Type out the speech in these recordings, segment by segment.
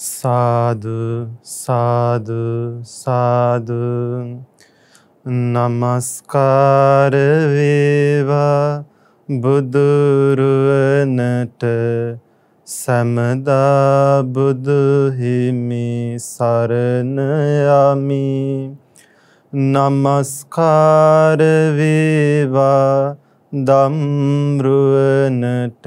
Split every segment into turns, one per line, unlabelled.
සාදු සාදු සාදු නමස්කාර වේවා බුදුරුවනට සැමදා බුදුහිමි සරණ යමි නමස්කාර වේවා දම්රුවනට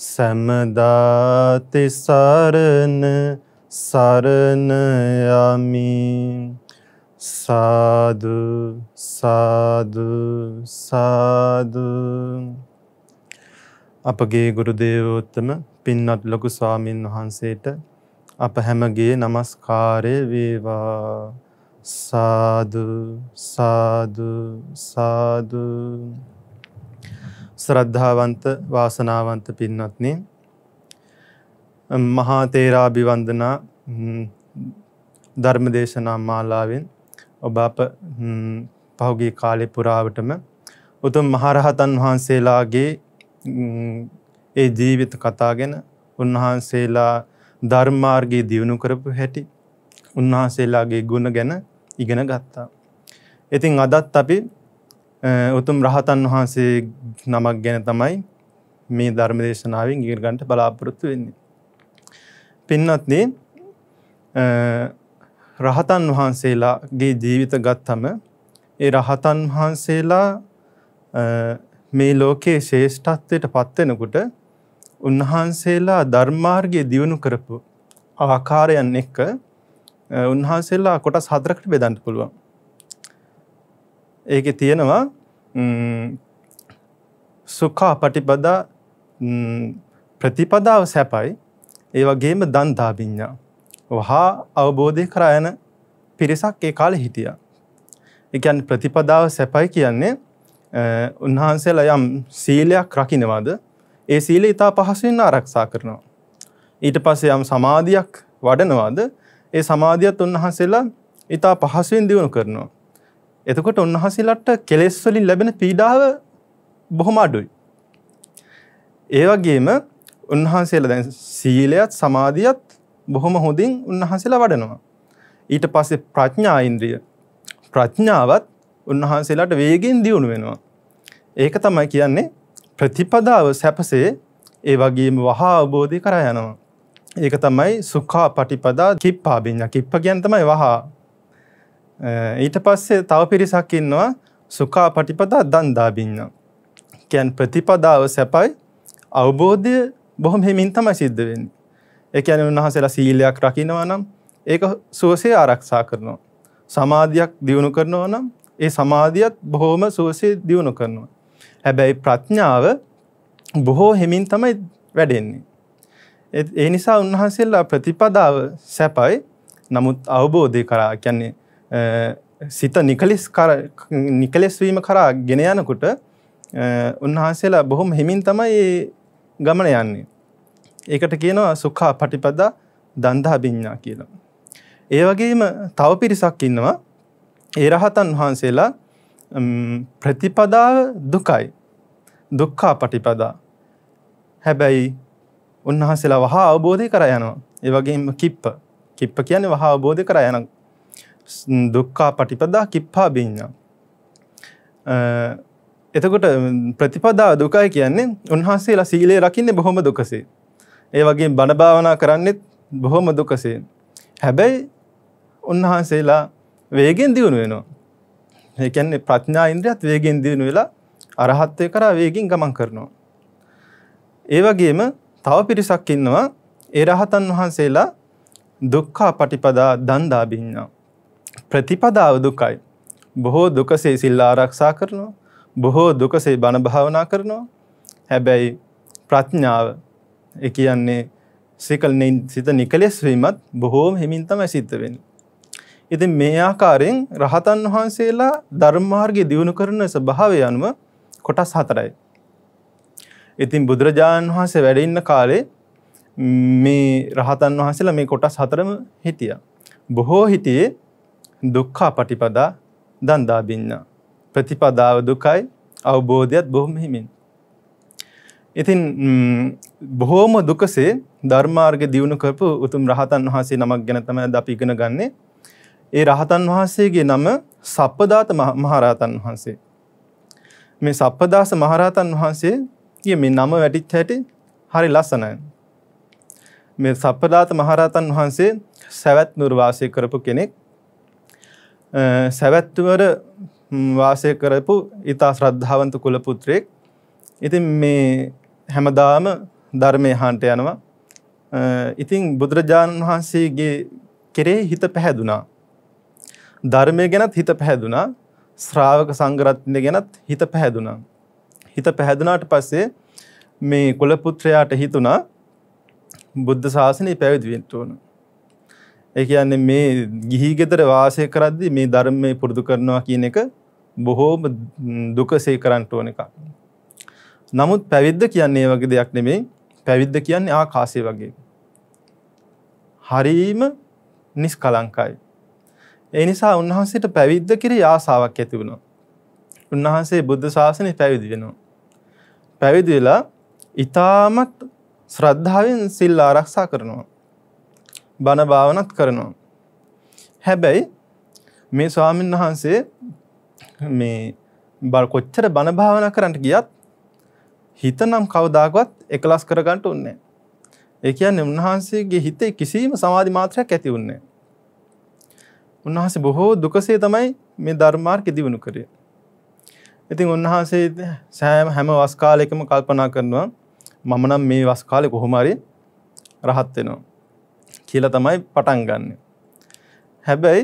සැමදාති සරණ සරණ යමි සාදු සාදු සාදු අපගේ ගුරු දේවෝත්තම පින්වත් ලොකු ස්වාමින් වහන්සේට අප හැමගේ নমස්කාරය වේවා සාදු සාදු සාදු ශ්‍රද්ධාවන්ත වාසනාවන්ත පින්නත්නේ මහා තේරාභිවන්දනා
ධර්මදේශනා මාලාවෙන් ඔබ අප පහුගේ කාලෙ පුරාවටම උතුම් මහරහතන් වහන්සේලාගේ ඒ ජීවිත කතාගෙන උන්වහන්සේලා ධර්මාර්ගයේ දියුණු කරපු හැටි උන්වහන්සේලාගේ ගුණ ගැන ඉගෙන ගත්තා. ඉතින් අදත් අපි උතුම් රහතන් වහන්සේ නමක් ගැන තමයි මේ ධර්මදේශනාවෙන් ගිරගන්ට බලාපොරොත්තු වෙන්නේ. පින්නත්නේ රහතන් වහන්සේලාගේ ජීවිත ගත්තම ඒ රහතන් වහන්සේලා මේ ලෝකයේ ශේෂ්ඨත්වයට පත්වෙනකුට උන්වහන්සේලා ධර්මාර්ගය දියුණු කරපු ආකාරයන් එක්ක උන්වහන්සේලා කොටස් හදරකට බෙදන්ට පුළුවන්. ඒකෙ තියෙනවා සුකා පටිපදා ප්‍රතිපදාව සැපයි ඒ වගේම දන්තාභිඤ්ඥා වහා අවබෝධය කරායන පිරිසක් ඒ කාල හිටිය. එකන් ප්‍රතිපදාව සැපයි කියන්නේ උන්වහන්සේලා යම් සීලයක් රකිනවාද ඒ සීල ඉතා පහසුවෙන් ආරක්ෂා කරනවා. ඊට පස්සේ යම් සමාධයක් වඩනවාද ඒ සමාධියත් උන්වහන්සේලා ඉතා පහසුවෙන් දියුණු කරනවා. එතකොට උන්වහසලට කෙලෙස්වලින් ලැබෙන පීඩාව බොහොම අඩුයි. ඒවගේම උන්වහන්සේල දැන් සීලයත් සමාධියත් බොහොම හොඳින් උන්වහන්සේලා වඩනවා. ඊට පස්සේ ප්‍රඥා ඉන්ද්‍රිය ප්‍රඥාවත් උන්වහන්සේලාට වේගෙන් දියුණු වෙනවා. ඒක තමයි කියන්නේ ප්‍රතිපදාව සැපසේ ඒ වගේම වහා අවබෝධය කරා යනවා. ඒක තමයි සුකා පටිපදා කිප්පාබිඥ කිප්ප ගැන් තමයි වහා ඊට පස්සේ තව පිරිසක් ඉන්නවා සුකා පටිපදා දන්දාබින්න. කැන් ප්‍රතිපදාව සැපයි අවබෝධය බොහොම හිමින් තමයි සිද්ධ වෙන්නේ. ඒ කියන්නේ උන්වහන්සේලා සීලයක් රකින්නවා නම් ඒක සුවසේ ආරක්ෂා කරනවා. සමාධියක් දියුණු කරනවා නම් ඒ සමාධියත් බොහොම සුවසේ දියුණු කරනවා. හැබැයි ප්‍රඥාව බොහෝ හිමින් තමයි වැඩෙන්නේ. ඒ නිසා උන්වහන්සේලා ප්‍රතිපදාව සැපයි නමුත් අවබෝධය කරා කියන්නේ සිත නිකලෙස් නිකලෙස්වීම කරා ගෙන යනකුට උන්වහන්සේලා බොහොම හිමින් තමයි ගමන යන්නේ. ඒකට කියනවා සුකා පටිපදා දන්දා බිඤ්ඥා කියලා. ඒ වගේම තව පිරිසක් ඉන්නවා ඒ රහතන් වහන්සේලා ප්‍රතිපදාව දුකයි දුක්කා පටිපදා හැබැයි උන්වහන්සේලා වහා අවබෝධය කර යනවා ඒවගේම කිප්ප කිප්ප කියන්නේ වහා අවබෝධය කර යන දුක්කා පටිපදා කිප්පා බින්නම්. එතකොට ප්‍රතිපදා දුකයි කියන්නේ උන්හන්සේලා සීලේ රකින්නේ බොහොම දුකසේ. ඒ වගේ බණභාවනා කරන්නෙත් බොහොම දුකසේ. හැබැයි උන්වහන්සේලා වේගෙන් දියුණු වෙනවා. ඒ කියන්නේ ප්‍රඥා ඉන්ද්‍රියත් වේගෙන් දියුණු වෙලා අරහත්ත්වය කරා වේගින් ගමන් කරනවා. ඒ වගේම තව පිරිසක් ඉන්නවා ඒ රහතන් වහන්සේලා දුක්ඛ පටිපදා දන්දා බින්නා ප්‍රතිපදාව දුකයි. බොහෝ දුකසේ සිල් ආරක්ෂා කරනවා. බොහෝ දුකසේ බණ භාවනා කරනවා. හැබැයි ප්‍රඥාව ඒ කියන්නේ සිකල් සිත නිකලෙස් වීමත් බොහෝම හිමින් තමයි සිද්ධ වෙන්නේ. ඉතින් මේ ආකාරයෙන් රහතන් වහන්සේලා ධර්ම මාර්ගය දියුණු කරන ස්වභාවය අනුව කොටස් හතරයි. ඉතින් බුදුරජාණන් වහන්සේ වැඩ ඉන්න කාලේ මේ රහතන් වහන්සේලා මේ කොටස් හතරම හිටියා. බොහෝ හිටියේ දුක්කා පටිපදා දන්දාබින්න. ප්‍රතිපදාව දුකයි අවබෝධයක් බොහොම හිමින්. ඉතින් බොහෝම දුකසේ ධර්මාර්ග දියුණු කරපු උතුම් රහතන් වහන්සේ නමක් ගැන තම ද අපි ඉගෙන ගන්නේ. ඒ රහතන් වහන්සේගේ නම සප්පදාත මහරහතන් වහන්සේ. මේ සප්පදාස මහරහතන් වහන්සේ කිය මේ නම වැටිච් හැටි හරි ලස්සනයි. මේ සප්පදාත මහරහතන් වහන්සේ සැවැත් නුරවාසය කරපු කෙනෙක් සැවැත්තුවර වාසය කරපු ඉතා ශ්‍රද්ධාවන්ත කුලපුත්‍රයෙක් ඉතින් මේ හැමදාම ධර්මය හාන්ට යනවා ඉතිං බුදුරජාණන් වහන්සේගේ කෙරේ හිත පැහැදුනා ධර්මය ගැනත් හිත පැහැදුනා ශ්‍රාවක සංගරත්නය ගැනත් හිත පැහැදුනා හිත පැහැදුනාට පස්සේ මේ කුලපුත්‍රයාට හිතුනා බුද්ධ ශාසනය පැවිදිවෙන්ට ඕන ඒ කියන්නේ මේ ගිහි ගෙදර වාසය කරද්දි මේ ධර්මය පුරුදු කරනවා කියන එක බොහෝම දුකසේ කරන්න ඕන එකක්. නමුත් පැවිද්ද කියන්නේ ඒ වගේ දෙයක් නෙමෙයි. පැවිද්ද කියන්නේ ආකාශය වගේ. හරීම නිස්කලංකයි. ඒ නිසා උන්වහන්සේට පැවිද්ද කිරී ආසාවක් ඇති වුණා. උන්වහන්සේ බුද්ධ ශාසනය පැවිදි වෙනවා. පැවිදි වෙලා ඊටමත් ශ්‍රද්ධාවෙන් සිල් ආරක්ෂා කරනවා. බණ භාවනත් කරනවා. හැබැයි මේ ස්වාමීන් වහන්සේ මේ බල කොච්චර බණ භාවන කරන්නට ගියත් හිතනම් කවදාකවත් එකලස් කරගන්නට උන්නේ. ඒ කියන්නේ උන්වහන්සේගේ හිතේ කිසිම සමාධි මාත්‍රයක් ඇති උන්නේ. උන්වහන්සේ බොහෝ දුකසේ තමයි මේ ධර්මාර්ගය දිනු කරේ. ඉතින් උන්වහන්සේ සෑම හැම වස් කාලයකම කල්පනා කරනවා මම නම් මේ වස් කාලේ කොහොම හරි රහත් වෙනවා. කියල තමයි පටන් ගන්න. හැබැයි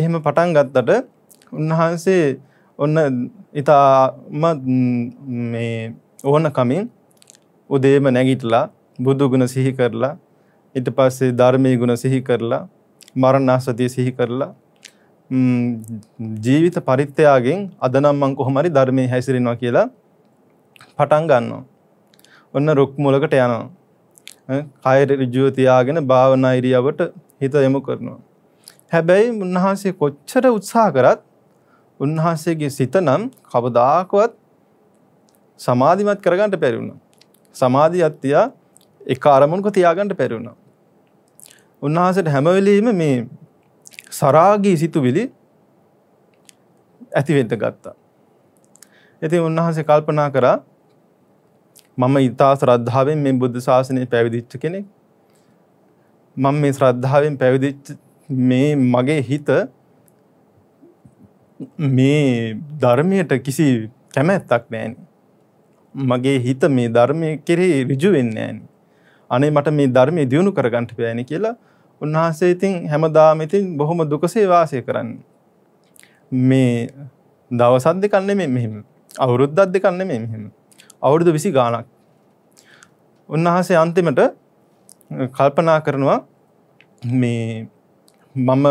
එහෙම පටන් ගත්තට උන්වහන්සේ ඔන්න ඉතාම මේ ඕන කමින් උදේම නැගිටලා බුදු ගුණ සිහි කරලා ඉට පස්සේ ධර්මය ගුණ සිහි කරලා මරණ අසතිය සිහි කරලා ජීවිත පරිත්‍යයාගෙන් අදනම්මං කොහොමරි ධර්මය හැසිරෙනවා කියලා පටන් ගන්නවා. ඔන්න රුක් මුලකට යනවා. කය ඍජුව තියාගෙන භාවනා ඉරියවට හිත යොමු කරනවා. හැබැයි උන්වහන්සේ කොච්චර උත්සාහ කරත් උන්වහන්සේගේ සිත නම් කවදාකවත් සමාධිමත් කරගන්න බැරි වුණා. සමාධියක් තියා එක අරමුණක තියාගන්න බැරි වුණා. උන්වහන්සේට හැම වෙලෙම මේ සරාගී සිතුවිලි ඇති වෙන්න ගත්තා. ඉතින් උන්වහන්සේ කල්පනා කරා මම ඉතා ශ්‍රද්ධාවෙන් මේ බුද්ධ ශාසනය පැවිදිච්ච කෙනෙක් මම මේ ශ්‍රද්ධාවෙන් පැවිදිච්ච මේ මගේ හිත මේ ධර්මයට කිසි කැමැත්තක් නෑන මගේ හිත මේ ධර්මය කෙරේ රිජුවෙන්න ෑන අනේ මට මේ ධර්මය දියුණු කරගන්නට පෑන කියලා උන්වහන්සේ ඉතින් හැමදාමඉතින් බොහොම දුකසේ වාසය කරන්න මේ දවසත් දෙකන්න මෙ මෙහෙම අවුරුද්දත් දෙකන්න මෙ මෙහෙම අවුරුදු විසි ගානක්. උන්වහන්සේ අන්තිමට කල්පනා කරනවා මේ මම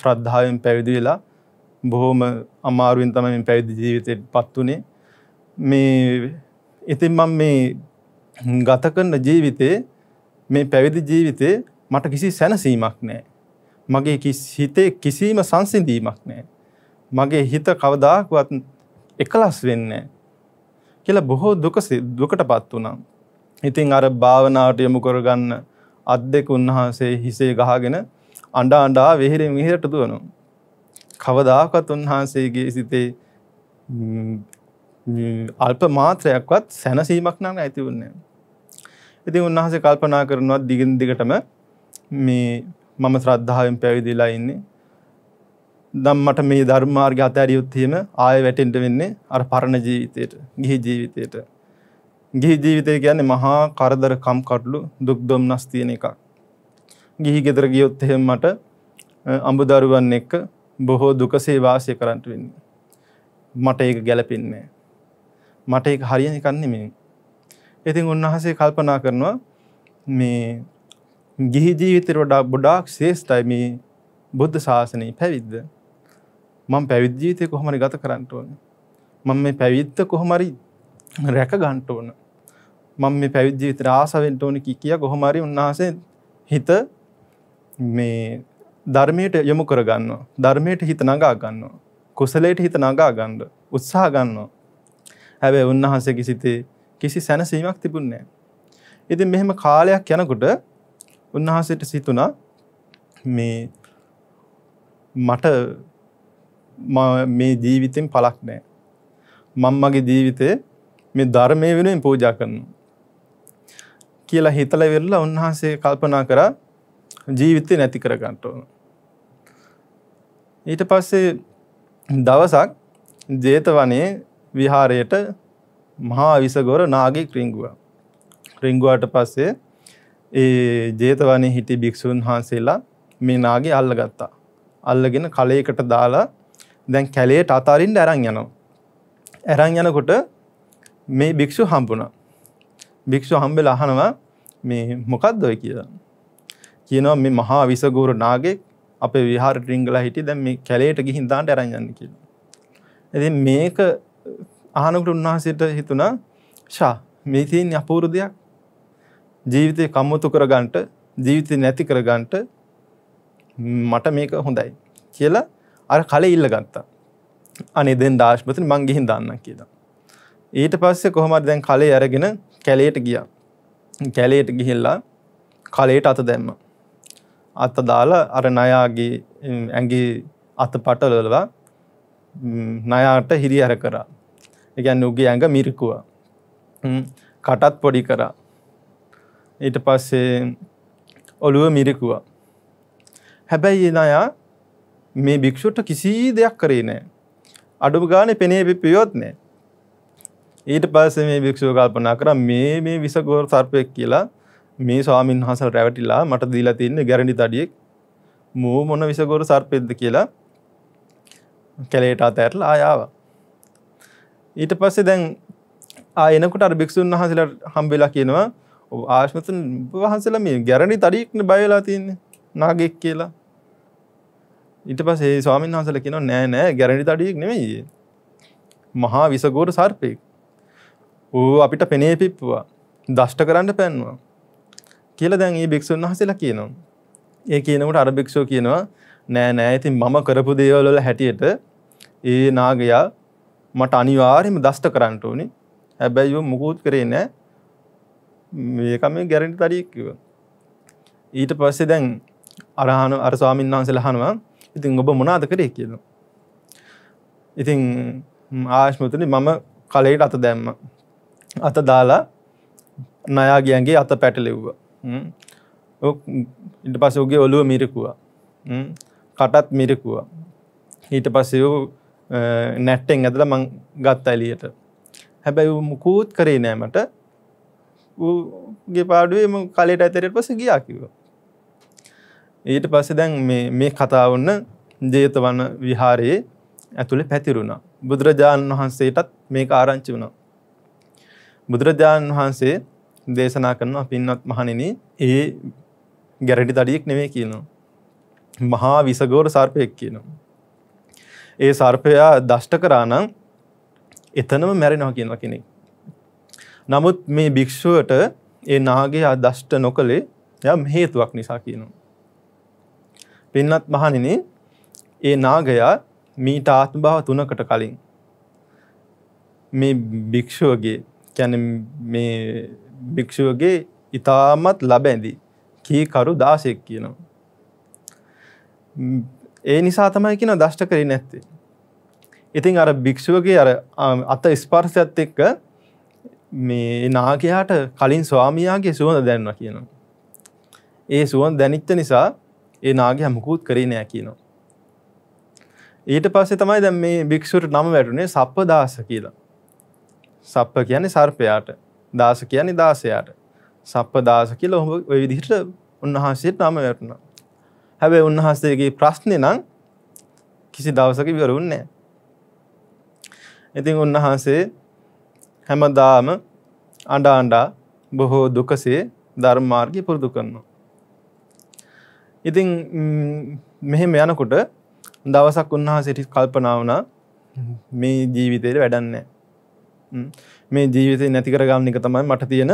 ශ්‍රද්ධාවෙන් පැවිදි වෙලා බොහෝම අමාරුවෙන් තමයි පැවිදි ජීවිතයට පත් වුණේ මේ ඉතින් මම මේ ගත කරන ජීවිතේ මේ පැවිදි ජීවිතේ මට කිසි සැනසීමක් නැහැ. මගේ හිතේ කිසිම සංසිඳීමක් නැහැ. මගේ හිත කවදාකවත් එකලස් වෙන්නේ නැහැ. කියලා බොහෝ දුකසි දුකටපත් වුණා. ඉතින් අර භාවනාවට යොමු කරගන්න අත් දෙක උන්වහන්සේ හිසේ ගහගෙන අඬා අඬා වෙහෙරෙන් වෙහෙරට දුවනවා. කවදාකවත් උන්වහන්සේගේ සිතේ අල්ප මාත්‍රයක්වත් සැනසීමක් නම් ඇති වුණේ නැහැ. ඉතින් උන්වහන්සේ කල්පනා කරනවා දිගින් දිගටම මේ මම ශ්‍රද්ධාවෙන් පැවිදිලා ඉන්නේ දම් මට මේ ධර්මාර්ග අතෑරියුත්තියම ආය වැටෙන්ට වෙන්නේ අර පරණ ජීවිතයට ගිහි ජීවිතයට. ගිහි ජීවිතය කියන්නේ මහා කරදර කම්කටලු දුක්දොම් නස්තියන එකක්. ගිහි ගෙදර ගියොත් එහෙම මට අඹුදරුවන් එක්ක බොහෝ දුකසේ වාසය කරන්ට වෙන්න. මට ඒක ගැලපෙන්නේ. මට ඒක හරියනි කන්නේ මේ. ඉතින් උන්වහසේ කල්පනා කරනවා මේ ගිහි ජීවිතයට වඩා බොඩාක් ශේෂ්ටයි මේ බුද්ධ ශාසනයේ පැවිද්ද. මම පැවිද්ජීතය කොහොමරි ගත කරන්නට ඕන. මම මේ පැවිත්ත කොහොමරි රැක ගන්ට ඕන. මම මේ පැවිද්ජීවිත රාසවෙන්ට ඕන කි කිය කොහොමරි උන්නාසේ හිත මේ ධර්මයට යොමු කරගන්න ධර්මයට හිත නගා ගන්න කුසලයට හිත නගා ගණ්ඩ උත්සාහ ගන්න හැබැ උන්වහන්සේකි සිතේ කිසි සැනසීමක් තිබුන්නේ ඉතින් මෙහෙම කාලයක් යනකොට උන්වහන්සේට සිතුනා මේ මට මේ ජීවිතෙන් පලක් නෑ. මං මගේ ජීවිතය මේ ධර්මය වෙනුවෙන් පූජා කරනු. කියලා හිතල වෙල්ලා උන්වහන්සේ කල්පනා කර ජීවිතය නැති කරගන්නට ඕන. ඊට පස්සේ දවසක් ජේතවනේ විහාරයට මහා විසගොර නාගේ ක්‍රිංගුව. ක්‍රිංගුවට පස්සේ ඒ ජේතවනේ හිටි භික්‍ෂූන් වහන්සේලා මේ නාගේ අල්ලගත්තා. අල්ලගෙන කලයකට දාලා දැන් කැලේට අතාරින්ට ඇරං යනවා. ඇරං යනකොට මේ භික්‍ෂු හම්පුුණා. භික්‍ෂු හම්බෙල අහනවා මේ මොකක්ද ඔය කියලා. කියනවා මේ මහා විසගූරු නාගෙක් අපේ විහාර ටිංගල හිටි දැන් මේ කැලේට ගිහින්දාන්ට ඇරං යන්න කියලා. ඇති මේක අහනකට උන්වහසට හිතුනා ශා මේතින් අපූරුදයක් ජීවිතය කම්මුතු කරගන්ට ජීවිතය නැති කරගන්ට මට මේක හොඳයි කියලා අර කල ඉල්ල ගත්තා අනි දෙන් දාශ්පතින මං ගිහින් දන්න කියලා. ඊට පස්සේ කොහොමත් දැන් කලේ අරගෙන කැලේට ගියා. කැලේට ගිහිල්ලා කලේට අත දැම්ම. අත්ත දාලා අර නයාගේ ඇගේ අත පටලලවා නයාට හිරි අර කරා. එකැන් උගේ ඇඟ මිරිකුවා. කටත් පොඩි කරා. ඊට පස්සේ ඔළුව මිරිකුවා. හැබැයි නයා මේ භික්ෂුට කිසි දෙයක් කරේ නෑ. අඩුම ගානේ පෙනේ පිපියොත් නෑ. ඊට පස්සේ මේ භික්ෂුව කල්පනා කරා මේ මේ විසගෝර සර්පෙක් කියලා මේ ස්වාමීන් වහන්සේට රැවටිලා මට දීලා තින්නේ ගැරන්ටි තඩියෙක්. මෝ මොන විසගෝර සර්පෙක්ද කියලා කැලේට අතහැරලා ආය ආවා. ඊට පස්සේ දැන් ආ එනකොට අර භික්ෂුන් වහන්සේලා හම්බෙලා කියනවා ආශ්මතුන් වහන්සේලා මේ ගැරන්ටි තඩියෙක්නේ බය වෙලා තින්නේ නාගෙක් කියලා. ඉට පස් ඒ ස්වාමීන් වහසල කියන නෑ නෑ ගැරණි තඩියෙක් නෙමයි මහා විසගෝර සර්පයෙක් ඌ අපිට පෙනේ පිප්පුවා දෂ්ට කරන්න පැන්වා කියල දැන් ඒ භික්‍ෂූන් වහසලා කියනවා ඒ කියනකට අරභික්ෂෝ කියනවා නෑ නෑ ඉතින් මම කරපු දේවල්ල හැටියට ඒ නාගයා මට අනිවාරෙම දෂ්ට කරන්නට ඕනි හැබැයි මුකුත් කරේ නෑ මේකම ගැරණි තඩියෙක්කිව ඊට පස්සේ දැන් අරහන අරස්වාමින් වහන්සලහනවා ඉතින් ඔබ මොනාද කරේ කියලා. ඉතින් ආශ්මතන මම කලෙට අත දැම්ම. අත දාලා නයාගියන්ගේ අත පැටලෙව්වා. ඉට පස ඔගේ ඔලුව මිරකුවා. කටත් මිරකුවා. ඊට පස්සේ නැට්ටෙන් ඇදල මං ගත් ඇලියට. හැබැයි මුකූත් කරේ නෑමට ගේ පාඩුවම කලෙට ඇතරයට පස ගියා කිවා. ඊට පස්සේ දැන් මේ කතාවන්න ජේතවන්න විහාරයේ ඇතුළේ පැතිරුණා. බුදුරජාණන් වහන්සේටත් මේ ආරංචි වුණා. බුදුරජාණන් වහන්සේ දේශනා කරනවා පින්වත් මහණෙනි ඒ ගැරඩි තඩියෙක් නෙමෙයි කියනවා. මහා විසගෝර සර්පයෙක් කියනවා. ඒ සර්පයා දෂ්ට කරා නම් එතනම මැරෙනවා කියනවා කෙනෙක්. නමුත් මේ භික්ෂුවට ඒ නාගයා දෂ්ට නොකළේ එයා හේතුවක් නිසා කියනවා. පින්නත් මහණෙනි ඒ නාගයා මීට ආත්ම භව තුනකට කලින් මේ භික්ෂුවගේ කියන්නේ මේ භික්ෂුවගේ ඊටමත් ලැබැඳි කීකරු 16ක් කියනවා. ඒ නිසා තමයි කියන දෂ්ට කරේ නැත්තේ. ඉතින් අර භික්ෂුවගේ අර අත ස්පර්ශයත් එක්ක මේ නාගයාට කලින් ස්වාමියාගේ සුවඳ දැනනවා කියනවා. ඒ සුවඳ දැනිච්ච නිසා ඒ නාගේ හමකුත් කරේ නෑ කියනවා. ඊට පස්සේ තමයි දැම් මේ භික්‍ෂුට නම වැටුනේ සප්ප දාස කියලා. සප්ප කියන්නේ සර්පයාට දාස කියන්නේ දාසයාට සප්ප දාස කියල ඔහම ඔය විදිහට උන්වහන්සේට නම වැටුණ. හැබැයි උන්වහන්සේගේ ප්‍රශ්නය නම් කිසි දවසක විවරුන්නේ. ඉතින් උන්වහන්සේ හැමදාම අඩා අන්ඩා බොහෝ දුකසේ ධර්මාර්ගය පුරුදු කරනවා. ඉතින් මෙහෙම යනකොට දවසක් උන්හාසිට කල්පනාවන මේ ජීවිතයට වැඩන්නේ මේ ජීවිතය නැතිකර ගාමික තමයි මට තියෙන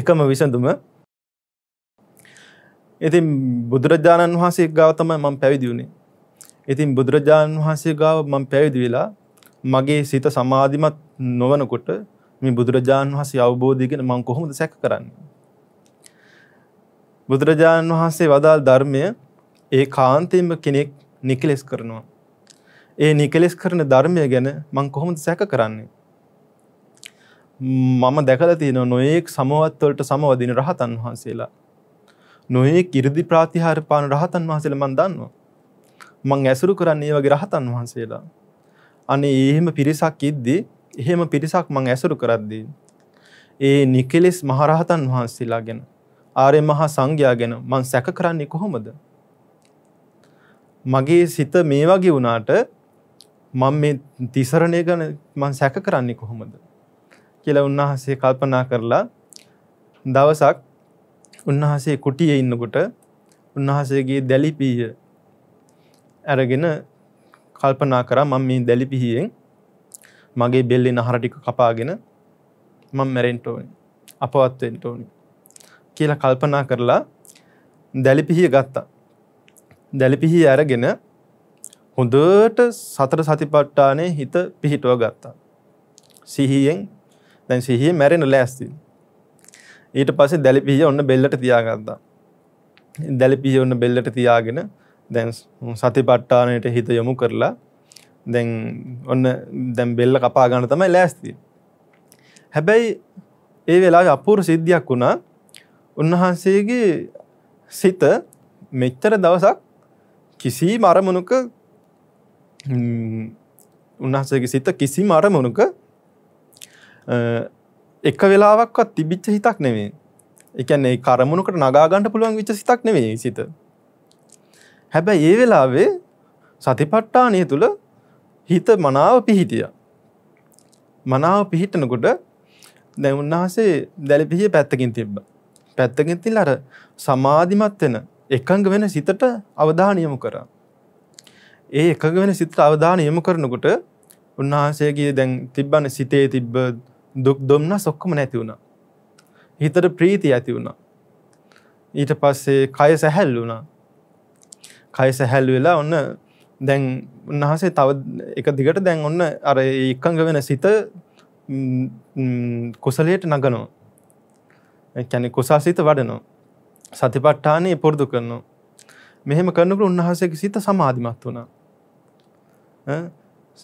එකම විසඳුම ඉතින් බුදුරජාණන් වහන්සේ ගාව තමයි මම පැවිදිුණේ ඉතින් බුදුරජාණන් වහන්සේ ගාව මම පැවිදි වෙලා මගේ සිත සමාධිමත් නොවනකොට මේ බුදුරජාණන් වහසේ අවබෝධයගෙන මං කොහොමද සැක කරන්නේ බුදුරජාණන් වහන්සේ වදාල් ධර්මය ඒ කාන්තයෙන්ම කෙනෙක් නිකලෙස් කරනවා. ඒ නිකලෙස් කරන ධර්මය ගැන මං කොහොමද සැක කරන්නේ. මම දැකලා තියෙන නොයෙක් සමවත්වලට සමවදින රහතන් වහන්සේලා. නොයෙක් ඉරදි ප්‍රාතිහාර පාන රහතන් වහන්සේලා මං දන්නවා. මං ඇසුරු කරන්නේ ඒ වගේ රහතන් වහන්සේලා. අනේ එහෙම පිරිසක් ඉද්දී එහෙම පිරිසක් මං ඇසුරු කරද්දී ඒ නිකලෙස් මහරහතන් වහන්සේලා ගැන ආරය මහා සංඝයා ගැන මං සැක කරන්නේ කොහොමද. මගේ සිත මේ වගේ වනාට මං මේ තිසරණය ගැන මං සැක කරන්නේ කොහොමද. කියල උන්වහන්සේ කල්පනා කරලා දවසක් උන්වහසේ කුටිය ඉන්නකොට උන්වහසේගේ දැලිපීය ඇරගෙන කල්පනා කර මං මේ දැලිපිහියෙන් මගේ බෙල්ලෙ නහරටික කපාගෙන මං මැරෙන්ටෝනි අපවත්වෙන්ටෝනි කියලා කල්පනා කරලා දැලිපිහිය ගත්තා. දැලිපිහිය අරගෙන හොඳට සතර සතිපට්ඨානේ හිත පිහිටුව ගත්තා. සිහියෙන් දැන් සිහිය මැරෙන ලෑස්ති. ඊට පස්සේ දැලිපිහිය ඔන්න බෙල්ලට තියාගත්තා. දැලිපිහිය ඔන්න බෙල්ලට තියාගෙන දැන් සතිපට්ඨානයට හිත යොමු කරලා දැන් ඔන්න දැන් බෙල්ල කපා ගන්න තමයි ලෑස්ති. හැබැයි ඒ වෙලාවේ අපූර්ව සිද්ධියක් වුණා. උන්වහන්සේගේ සිත මෙච්චර දවසක් කිසි මරමනුක උන්වහසගේ සිත කිසි මරමනුක එක වෙලාවක්වත් තිබිච්ච හිතක් නෙවේ එකන්නේ කරමුණකට නගාගන්න පුළුවන් විච සිතක් නෙවේ සිත හැබැ ඒ වෙලාවේ සතිපට්ටානය තුළ හිත මනාව පිහිටිය මනාව පිහිටනකොට දැ උන්වහසේ දැලිපිහිය පැත්තකින් තිබ්බා පැත්තගෙතිල් අර සමාධිමත් වෙන එකඟ වෙන සිතට අවධානයමු කරා. ඒ එකඟ වෙන සිත අවධාන යමු කරනකොට උන්වහන්සේගේ දැන් තිබ්බන සිතේ තිබ්බ දුක් දොම්න්න සොක්කම නැති වුණා. හිතට ප්‍රීති ඇති වුණා. ඊට පස්සේ කය සැහැල් වුණා. කය සැහැල් වෙලා ඔන්න දැන් උන්වහසේ තව එක දිගට දැන් ඔන්න අර එකඟ වෙන සිත කුසලයට නගනවා. කැනෙ කුසා සිත වඩනවා. සතිපට්ඨානයේ පුරුදු කරනවා. මෙහෙම කරනකට උන්වහන්සේගේ සිත සමාධිමත් වුණා.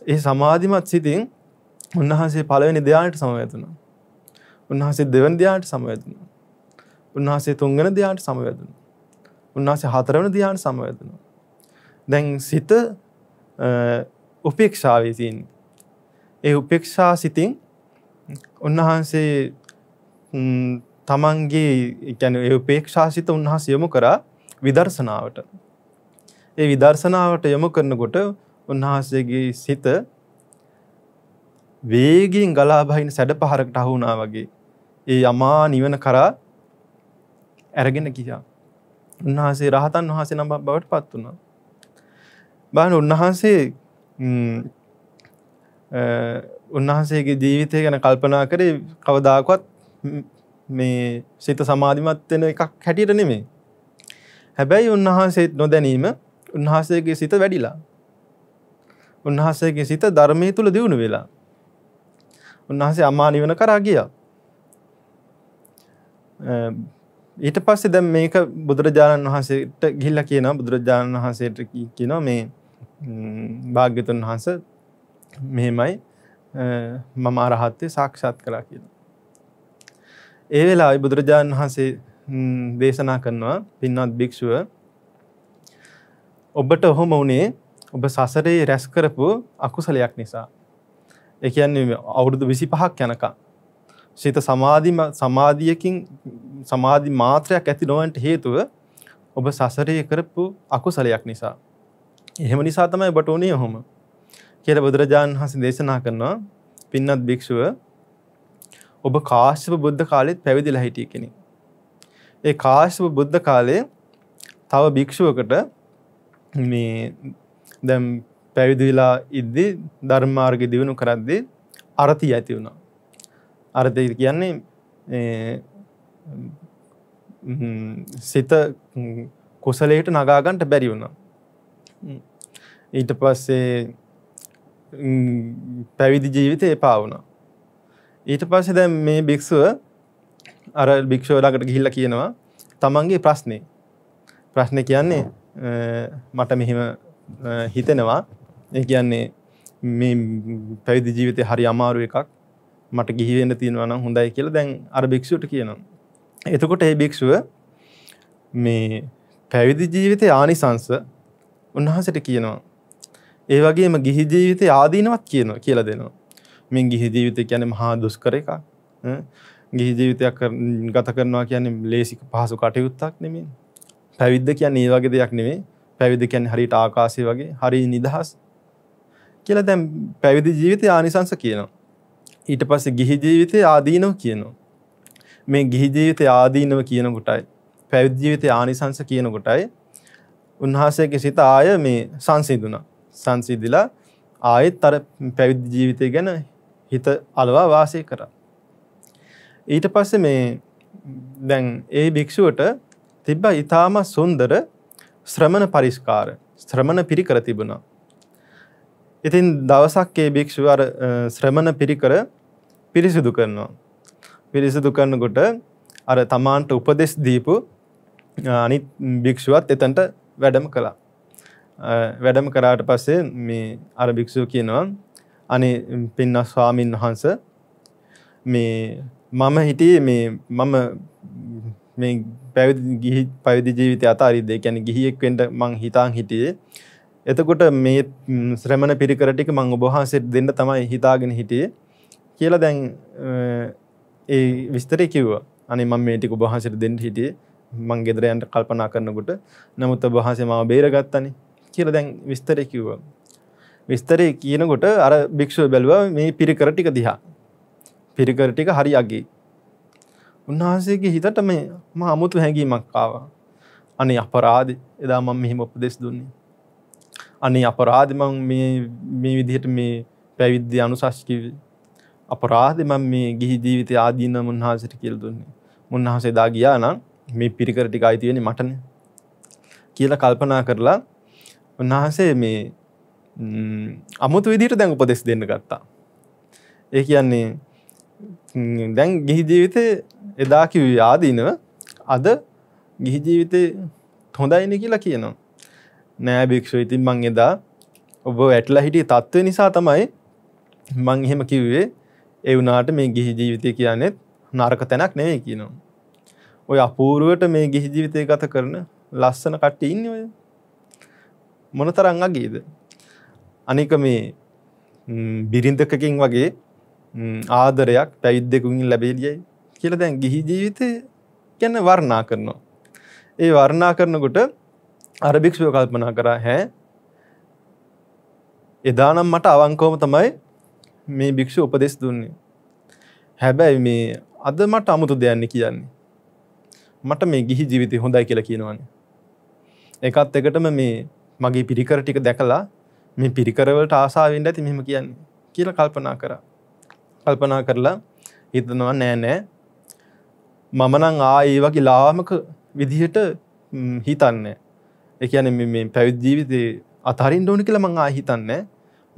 ඒ සමාධිමත් සිතින් උන්වහන්සේ පළවෙනි ධ්‍යානයට සමවැදුණා. උන්වහන්සේ දෙවන ධ්‍යානයට සමවැදුණා. උන්වහන්සේ තුන්වෙනි ධ්‍යානයට සමවැදුණා. උන්වහන්සේ හතරවෙනි ධ්‍යානයට සමවැදුණා. දැන් සිත උපේක්ෂාවේ තියෙන. ඒ උපේක්ෂා සිතින් උන්වහන්සේ තමන්ගේ ගැන උපේක්ෂාසිත උන්හස යොමු කරා විදර්ශනාවට. ඒ විදර්ශනාවට යොමු කරනකොට උන්වහන්සේගේ සිත වේගින් ගලාබහින සැඩ පහරකට අහුුණා වගේ. ඒ යමා නිවන කරා ඇරගෙන කියා. උන්වහන්සේ රහතන් වහසේ නම් බවට පත් වුණා. බාන උන්වහන්සේ උන්වහන්සේගේ ජීවිතය ගැන කල්පනා කරේ කවදාකවත් මේ සිත සමාධිමත් වෙන එකක් හැටියට නෙමේ. හැබැයි උන්වහන්සේත් නොදැනීම උන්වහන්සේගේ සිත වැඩිලා. උන්වහන්සේගේ සිත ධර්මය තුළ දියුණු වෙලා. උන්වහන්සේ අමා නිවන කරා ගියා. ඊට පස්සේ දැන් මේක බුදුරජාණන් වහන්සේට ගිහිල්ලා කියනවා බුදුරජාණන් වහන්සේට කියනවා මේ භාග්‍යතුන් වහන්සේ මෙහෙමයි මම අරහත්ත්වය සාක්ෂාත් කළා කියලා. ඒ වෙලා බුදුරජාණන් වහන්සේ දේශනා කරනවා පින්නත් භික්‍ෂුව ඔබට ඔහොම වුණේ ඔබ සසරේ රැස් කරපු අකුසලයක් නිසා. එකයන්නේ අවුරුදු විසි පහක් යනකා. සිත සමාධියකින් සමාධි මාත්‍රයක් ඇති නොවන්ට හේතුව ඔබ සසරය කරපු අකුසලයක් නිසා. එහෙම නිසා තමයි බට ඕනේ හොම කියල බුදුරජාණන් හසි දේශනා කරනවා පින්නත් භික්‍ෂුව ඔබ කාශ්‍යප බුද්ධ කාලෙත් පැවිදිලා හිටිය කෙනෙක්. ඒ කාශ්‍යප බුද්ධ කාලේ තව භික්ෂුවකට මේ දැම් පැවිදිලා ඉද්දි ධර්මාර්ග දියුණු කරද්දි අරති ඇති වුණා. අරති කියන්නේ සිත කුසලයට නගාගන්ට බැරි වුණා. ඊට පස්සේ පැවිදි ජීවිත එපා වුණා. ඊට පස්සේ දැන් මේ භික්ෂුව අර භික්ෂුව ළඟට ගිහිල්ලා කියනවා තමන්ගේ ප්‍රශ්නේ. ප්‍රශ්නේ කියන්නේ මට මෙහෙම හිතෙනවා. ඒ කියන්නේ මේ පැවිදි ජීවිතේ හරි අමාරු එකක්. මට ගිහි වෙන්න තියෙනවා නම් හොඳයි කියලා දැන් අර භික්ෂුවට කියනවා. එතකොට ඒ භික්ෂුව මේ පැවිදි ජීවිතේ ආනිසංශ උන්වහන්සේට කියනවා. ඒ වගේම ගිහි ජීවිතේ ආදීනවත් කියනවා කියලා දෙනවා. මේ ගිහි ජීවිතය කියන මහා දුස්කර එකක් ගිහි ජීවිතයක් ගත කරනවා කියන්නේ ලේසික පහසු කටයුත්තක් නෙමේ පැවිද්ද කියන්නේ ඒ වගේ දෙයක් නෙමේ පැවිදි කියන්නේ හරියට ආකාශය වගේ හරි නිදහස් කියලා දැන් පැවිදි ජීවිතය ආනිසංස කියනවා ඊට පස්සේ ගිහි ජීවිතය ආදීනව කියනවා මේ ගිහි ජීවිතය ආදීනව කියන කොටයි පැවිදි ජීවිතය ආනිසංස කියන කොටයි උන්වහන්සේගේ සිත ආය මේ සංසිඳුණා සංසිඳිලා ආයෙත් අර පැවිදි ජීවිතය ගැන හිත අලවා වාසය කර. ඊට පස්ස මේ දැන් ඒ භික්‍ෂුවට තිබ්බ ඉතාම සුන්දර ශ්‍රමණ පරිස්කාර ශ්‍රමණ පිරිකර තිබුණා. ඉතින් දවසක් ඒ භික්‍ෂුව ශ්‍රමණ පිරිකර පිරිසිදු කරනවා. පිරිසිදු කරනකොට අර තමාන්ට උපදෙස් දීපු අනිත් භික්ෂුවත් එතන්ට වැඩම කළා. වැඩම කරාට පස්සේ මේ අර භික්‍ෂුව කියනවා අනි පින්න ස්වාමීන් වහන්ස මේ මම හිටියේ මේ මම මේ පැවිදි ගිහි පැවිදි ජීවිතය අතාරිද්ද ඒ කියන්නේ ගිහියෙක් වෙන්න මං හිතාන් හිටියේ එතකොට මේ ශ්‍රමණ පිරිකර ටික මං ඔබ වහන්සේට දෙන්න තමයි හිතාගෙන හිටියේ කියලා දැන් ඒ විස්තරය කිව්වා අනේ මම මේ ටික ඔබ වහන්සේට දෙන්න හිටියේ මං ගෙදර යන්න කල්පනා කරනකොට නමුත් ඔබ වහන්සේ මාව බේරගත්තනේ කියලා දැන් විස්තරය කිව්වා විස්තරය කියනකොට අර භික්‍ෂුව බැලුව මේ පිරිකර ටික දිහා. පිරිකර ටික හරි අගේ. උන්වහන්සේගේ හිතට මේ ම අමුතු හැඟීමක් ආව. අනේ අපරාධ එදා මම මෙහිම උපදෙස් දුන්නේ. අනේ අපරාධ මං මේ විදිහට මේ පැවිද්‍ය අනුශස්කිව. අපරාධ මං මේ ගිහි ජීවිතය ආදීන මුන්හාසට කියල් දුන්නේ. මුන්හසේ දා ගියා නම් මේ පිරිකර ටික අයිතිවෙන මටන. කියල කල්පනා කරලා උන්වහන්සේ මේ අමුතු විදිට දැන් උපදෙස් දෙන්න ගත්තා ඒ කියන්නේ දැන් ගිහි ජීවිතය එදා කිවි ආදීනව අද ගිහි ජීවිතය හොඳයින කියලා කියනවා නෑ භික්ෂු ඉතින් මං එදා ඔබ වැටලා හිටිය තත්ත්ව නිසා තමයි මං එහෙම කිව්වේ ඒ වුනාට මේ ගිහි ජීවිතය කියන්නෙත් නරක තැනක් නෙවෙයි කියනවා. ඔය අපූරුවට මේ ගිහි ජීවිතය ගත කරන ලස්සන කට්ට ඉන්න ඔය මොන තරං අගේද අනික මේ බිරින්දකකින් වගේ ආදරයක් පැවිද්දකුින් ලැබේලියයි කියල දැන් ගිහි ජීවිතය ගැන වර්ණා කරනවා. ඒ වර්ණා කරනකොට අරභික්ෂුව කල්පනා කරා හැ එදානම් මට අවංකෝම තමයි මේ භික්ෂු උපදෙස් දුන්නේ. හැබැයි මේ අද මට අමුතු දෙයන්න කියන්නේ. මට මේ ගිහි ජීවිතය හොඳයි කියලා කියනවන්නේ. එකත් එකටම මේ මගේ පිරිකර ටික දැකලා මේ පිරිකරවලට ආසාාවෙන්ට ඇති මෙහෙම කියන්නේ කියල කල්පනා කර කල්පනා කරලා හිතනවා නෑනෑ මමනං ආඒ වගේ ලාමක විදිහට හිතන්න එකන මේ පැවිද්ජීවිතය අතරින් ඩෝනි කියල මං ආහිතන්න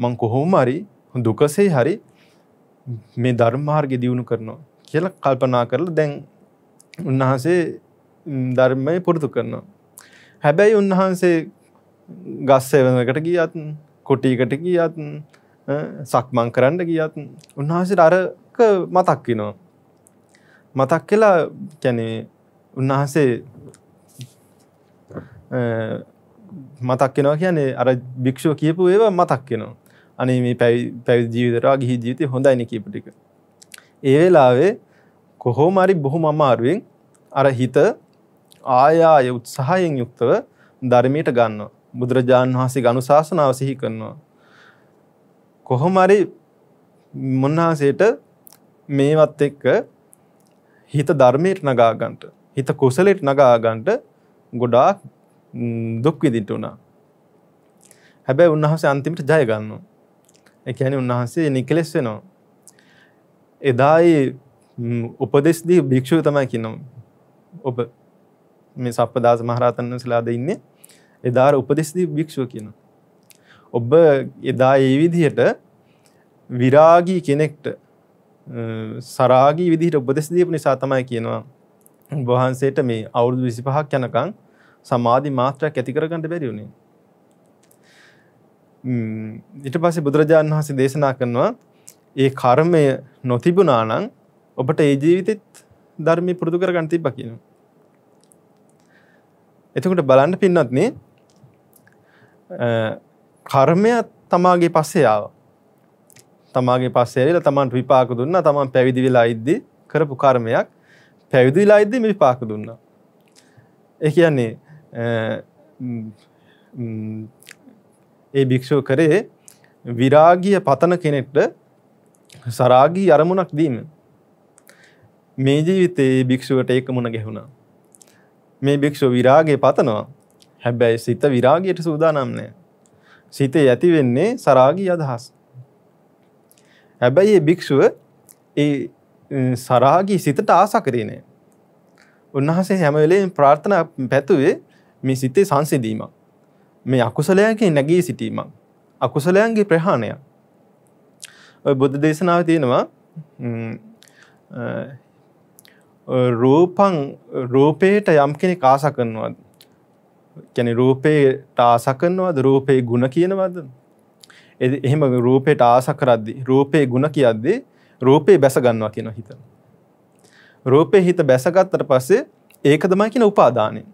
මං කොහෝම හරි දුකසේ හරි මේ ධර්මාර්ග දියුණු කරනවා කියල කල්පනා කරල දැන් උන්වහන්සේ ධර්මය පුරතු කරනවා හැබැයි උන්වහන්සේ ගස් එවනකට ගියත් කොටීකට ගියත් සක්මං කරන්න ගියත් උන්වහන්සට අරක මතක් වෙනවා. මතක් කියලා කැනේ උන්වහන්සේ මතක් වෙනවා කියන්නේ අර භික්ෂුව කියපු ඒව මතක් වෙනවා. අනේ මේ පැවි ජීවිතරා ගිහි ජීවිතය හොඳයින කියපු ටික. ඒ වෙලාවේ කොහෝමරි බොහොම අමාරුවෙන් අර හිත ආයාය උත්සාහයෙන් යුක්තව ධර්මයට ගන්නවා. බුදුරජාණන් වහන්සේ ගනු ශාසනාව සිහි කරනවා. කොහොමරි මුන්නාසේට මේවත් එක්ක හිත ධර්මයට නගාගන්ට හිත කුසලෙට නගාගන්ට ගොඩාක් දුක්විදිට වුණා. හැබැයි උන්වහන්සේ අන්තිමට ජයගන්න. එකැන උන්වහන්සේ නිකලෙස් වෙනවා. එදායි උපදෙස්දී භික්‍ෂූ තමයි කිනම් ඔබ මේ සප්පදාස මහරතන්න සලාද ඉන්නේ එදා උපදෙස්දී භික්ෂුව කියන. ඔබ එදා ඒ විදිහට විරාගී කෙනෙක්ට සරාගී විදිහට උපදෙස්දීප නිසා තමයි කියනවා වහන්සේට මේ අවුරුදු විසිපහක් යනකං සමාධි මාත්‍රයක් ඇතිකරගන්නට බැරිවුණේ. ඉට පස්සේ බුදුරජාණන් වහන්සේ දේශනා කරනවා ඒ කර්මය නොතිබුණානං ඔබට ඒ ජීවිතෙත් ධර්මය පුරුදු කරගන්න තිබ කියනවා. එතකොට බලන්න පින්නත්නේ කර්මයක් තමාගේ පස්සේ ආව. තමාගේ පස්සේ ඇවිල්ලා තමන්ට විපාක දුන්නා. තමන් පැවිදි වෙලා ඉද්දි කරපු කර්මයක් පැවිදි වෙලා ඉද්දි මේ විපාක දුන්නා. ඒ කියන්නේ ඒ භික්ෂුව කරේ විරාගිය පතන කෙනෙක්ට සරාගී අරමුණක් දීම. මේ ජීවිතයේ භික්ෂුවට ඒක මුණ ගැහුණා. මේ භික්ෂුව විරාගේ පතනවා හැබැයි සිත විරාගයට සූදානම්නය සිතේ ඇති වෙන්නේ සරාගී අදහස් හැබැයි භික්‍ෂුව ඒ සරාගී සිතට ආසකරනේ උන්වහසේ හැමවෙලේ ප්‍රාර්ථන පැතුවේ මේ සිතේ සංසිදීමක් මේ අකුසලයන්ගේ නැගී සිටීමක් අකුසලයන්ගේ ප්‍රහාණයක් ඔය බුද්ධ දේශනාව තියෙනවා රූපං රූපයට යම් කෙනෙක් ආස කරනවාද ගැන රූපයට ආසකරනවාද රූපේ ගුණ කියනවද එහෙම රූපයට ආසකරද්දි රූපේ ගුණ කියද්දි රූපේ බැස ගන්නවා කියන හිත රූපේ හිත බැසගත්තට පස්සේ ඒක තමයි කියන උපාදානය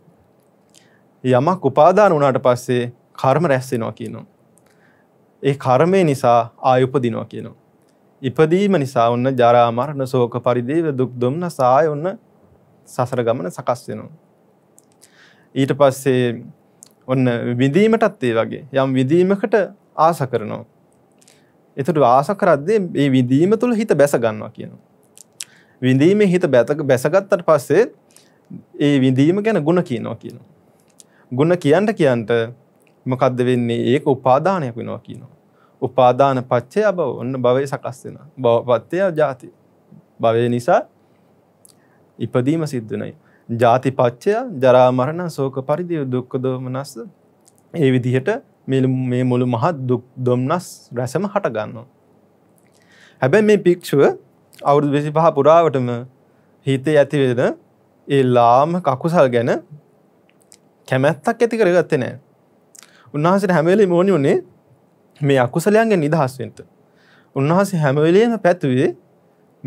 යමක් උපාදාන වුණාට පස්සේ කර්ම රැස් වෙනවා කියනවා ඒ කර්මය නිසා ආය උපදිනවා කියනවා ඉපදීම නිසා ඔන්න ජරා මරණ ශෝක පරිදේව දුක් දුම්නස ආය ඔන්න සසර ගමන සකස් වෙනවා ඊට පස්සේ ඔන්න විඳීමටත් ඒ වගේ යම් විඳීමකට ආස කරනවා. එතුට ආස කරද්දේ ඒ විඳීම තුළ හිත බැස ගන්නවා කියනවා. විඳීමේ හිත බැතක බැසගත්තට පස්සේ ඒ විඳීම ගැන ගුණ කියනවා කියනවා. ගුණ කියන්ට කියන්ට මොකක්ද වෙන්නේ ඒක උපාදානයක් වෙනවා කියනවා. උපාදාන පච්චය බව ඔන්න භවය සකස් වෙන බව පත්වය ජාති භවය නිසා ඉපදීම සිද්ධනයි. ජාතිපච්චය ජරාමරණ සෝක පරිදි දුක්ක දෝමනස්ස ඒ විදිහට මේ මුළු මහත් දුක් දොම්නස් රැසම හටගන්නවා. හැබැ මේ පික්ෂුව අවුරුදු වෙසි පහ පුරාවටම හිතේ ඇතිවෙන ඒ ලාම කකුසල් ගැන කැමැත්තක් ඇති කරගත්තේ නෑ. උන්වහසට හැමවෙලි මෝනි වුණේ මේ අකුසලයන්ගේ නිදහස්වෙන්ට. උන්වහසේ හැමවෙලේම පැතුවේ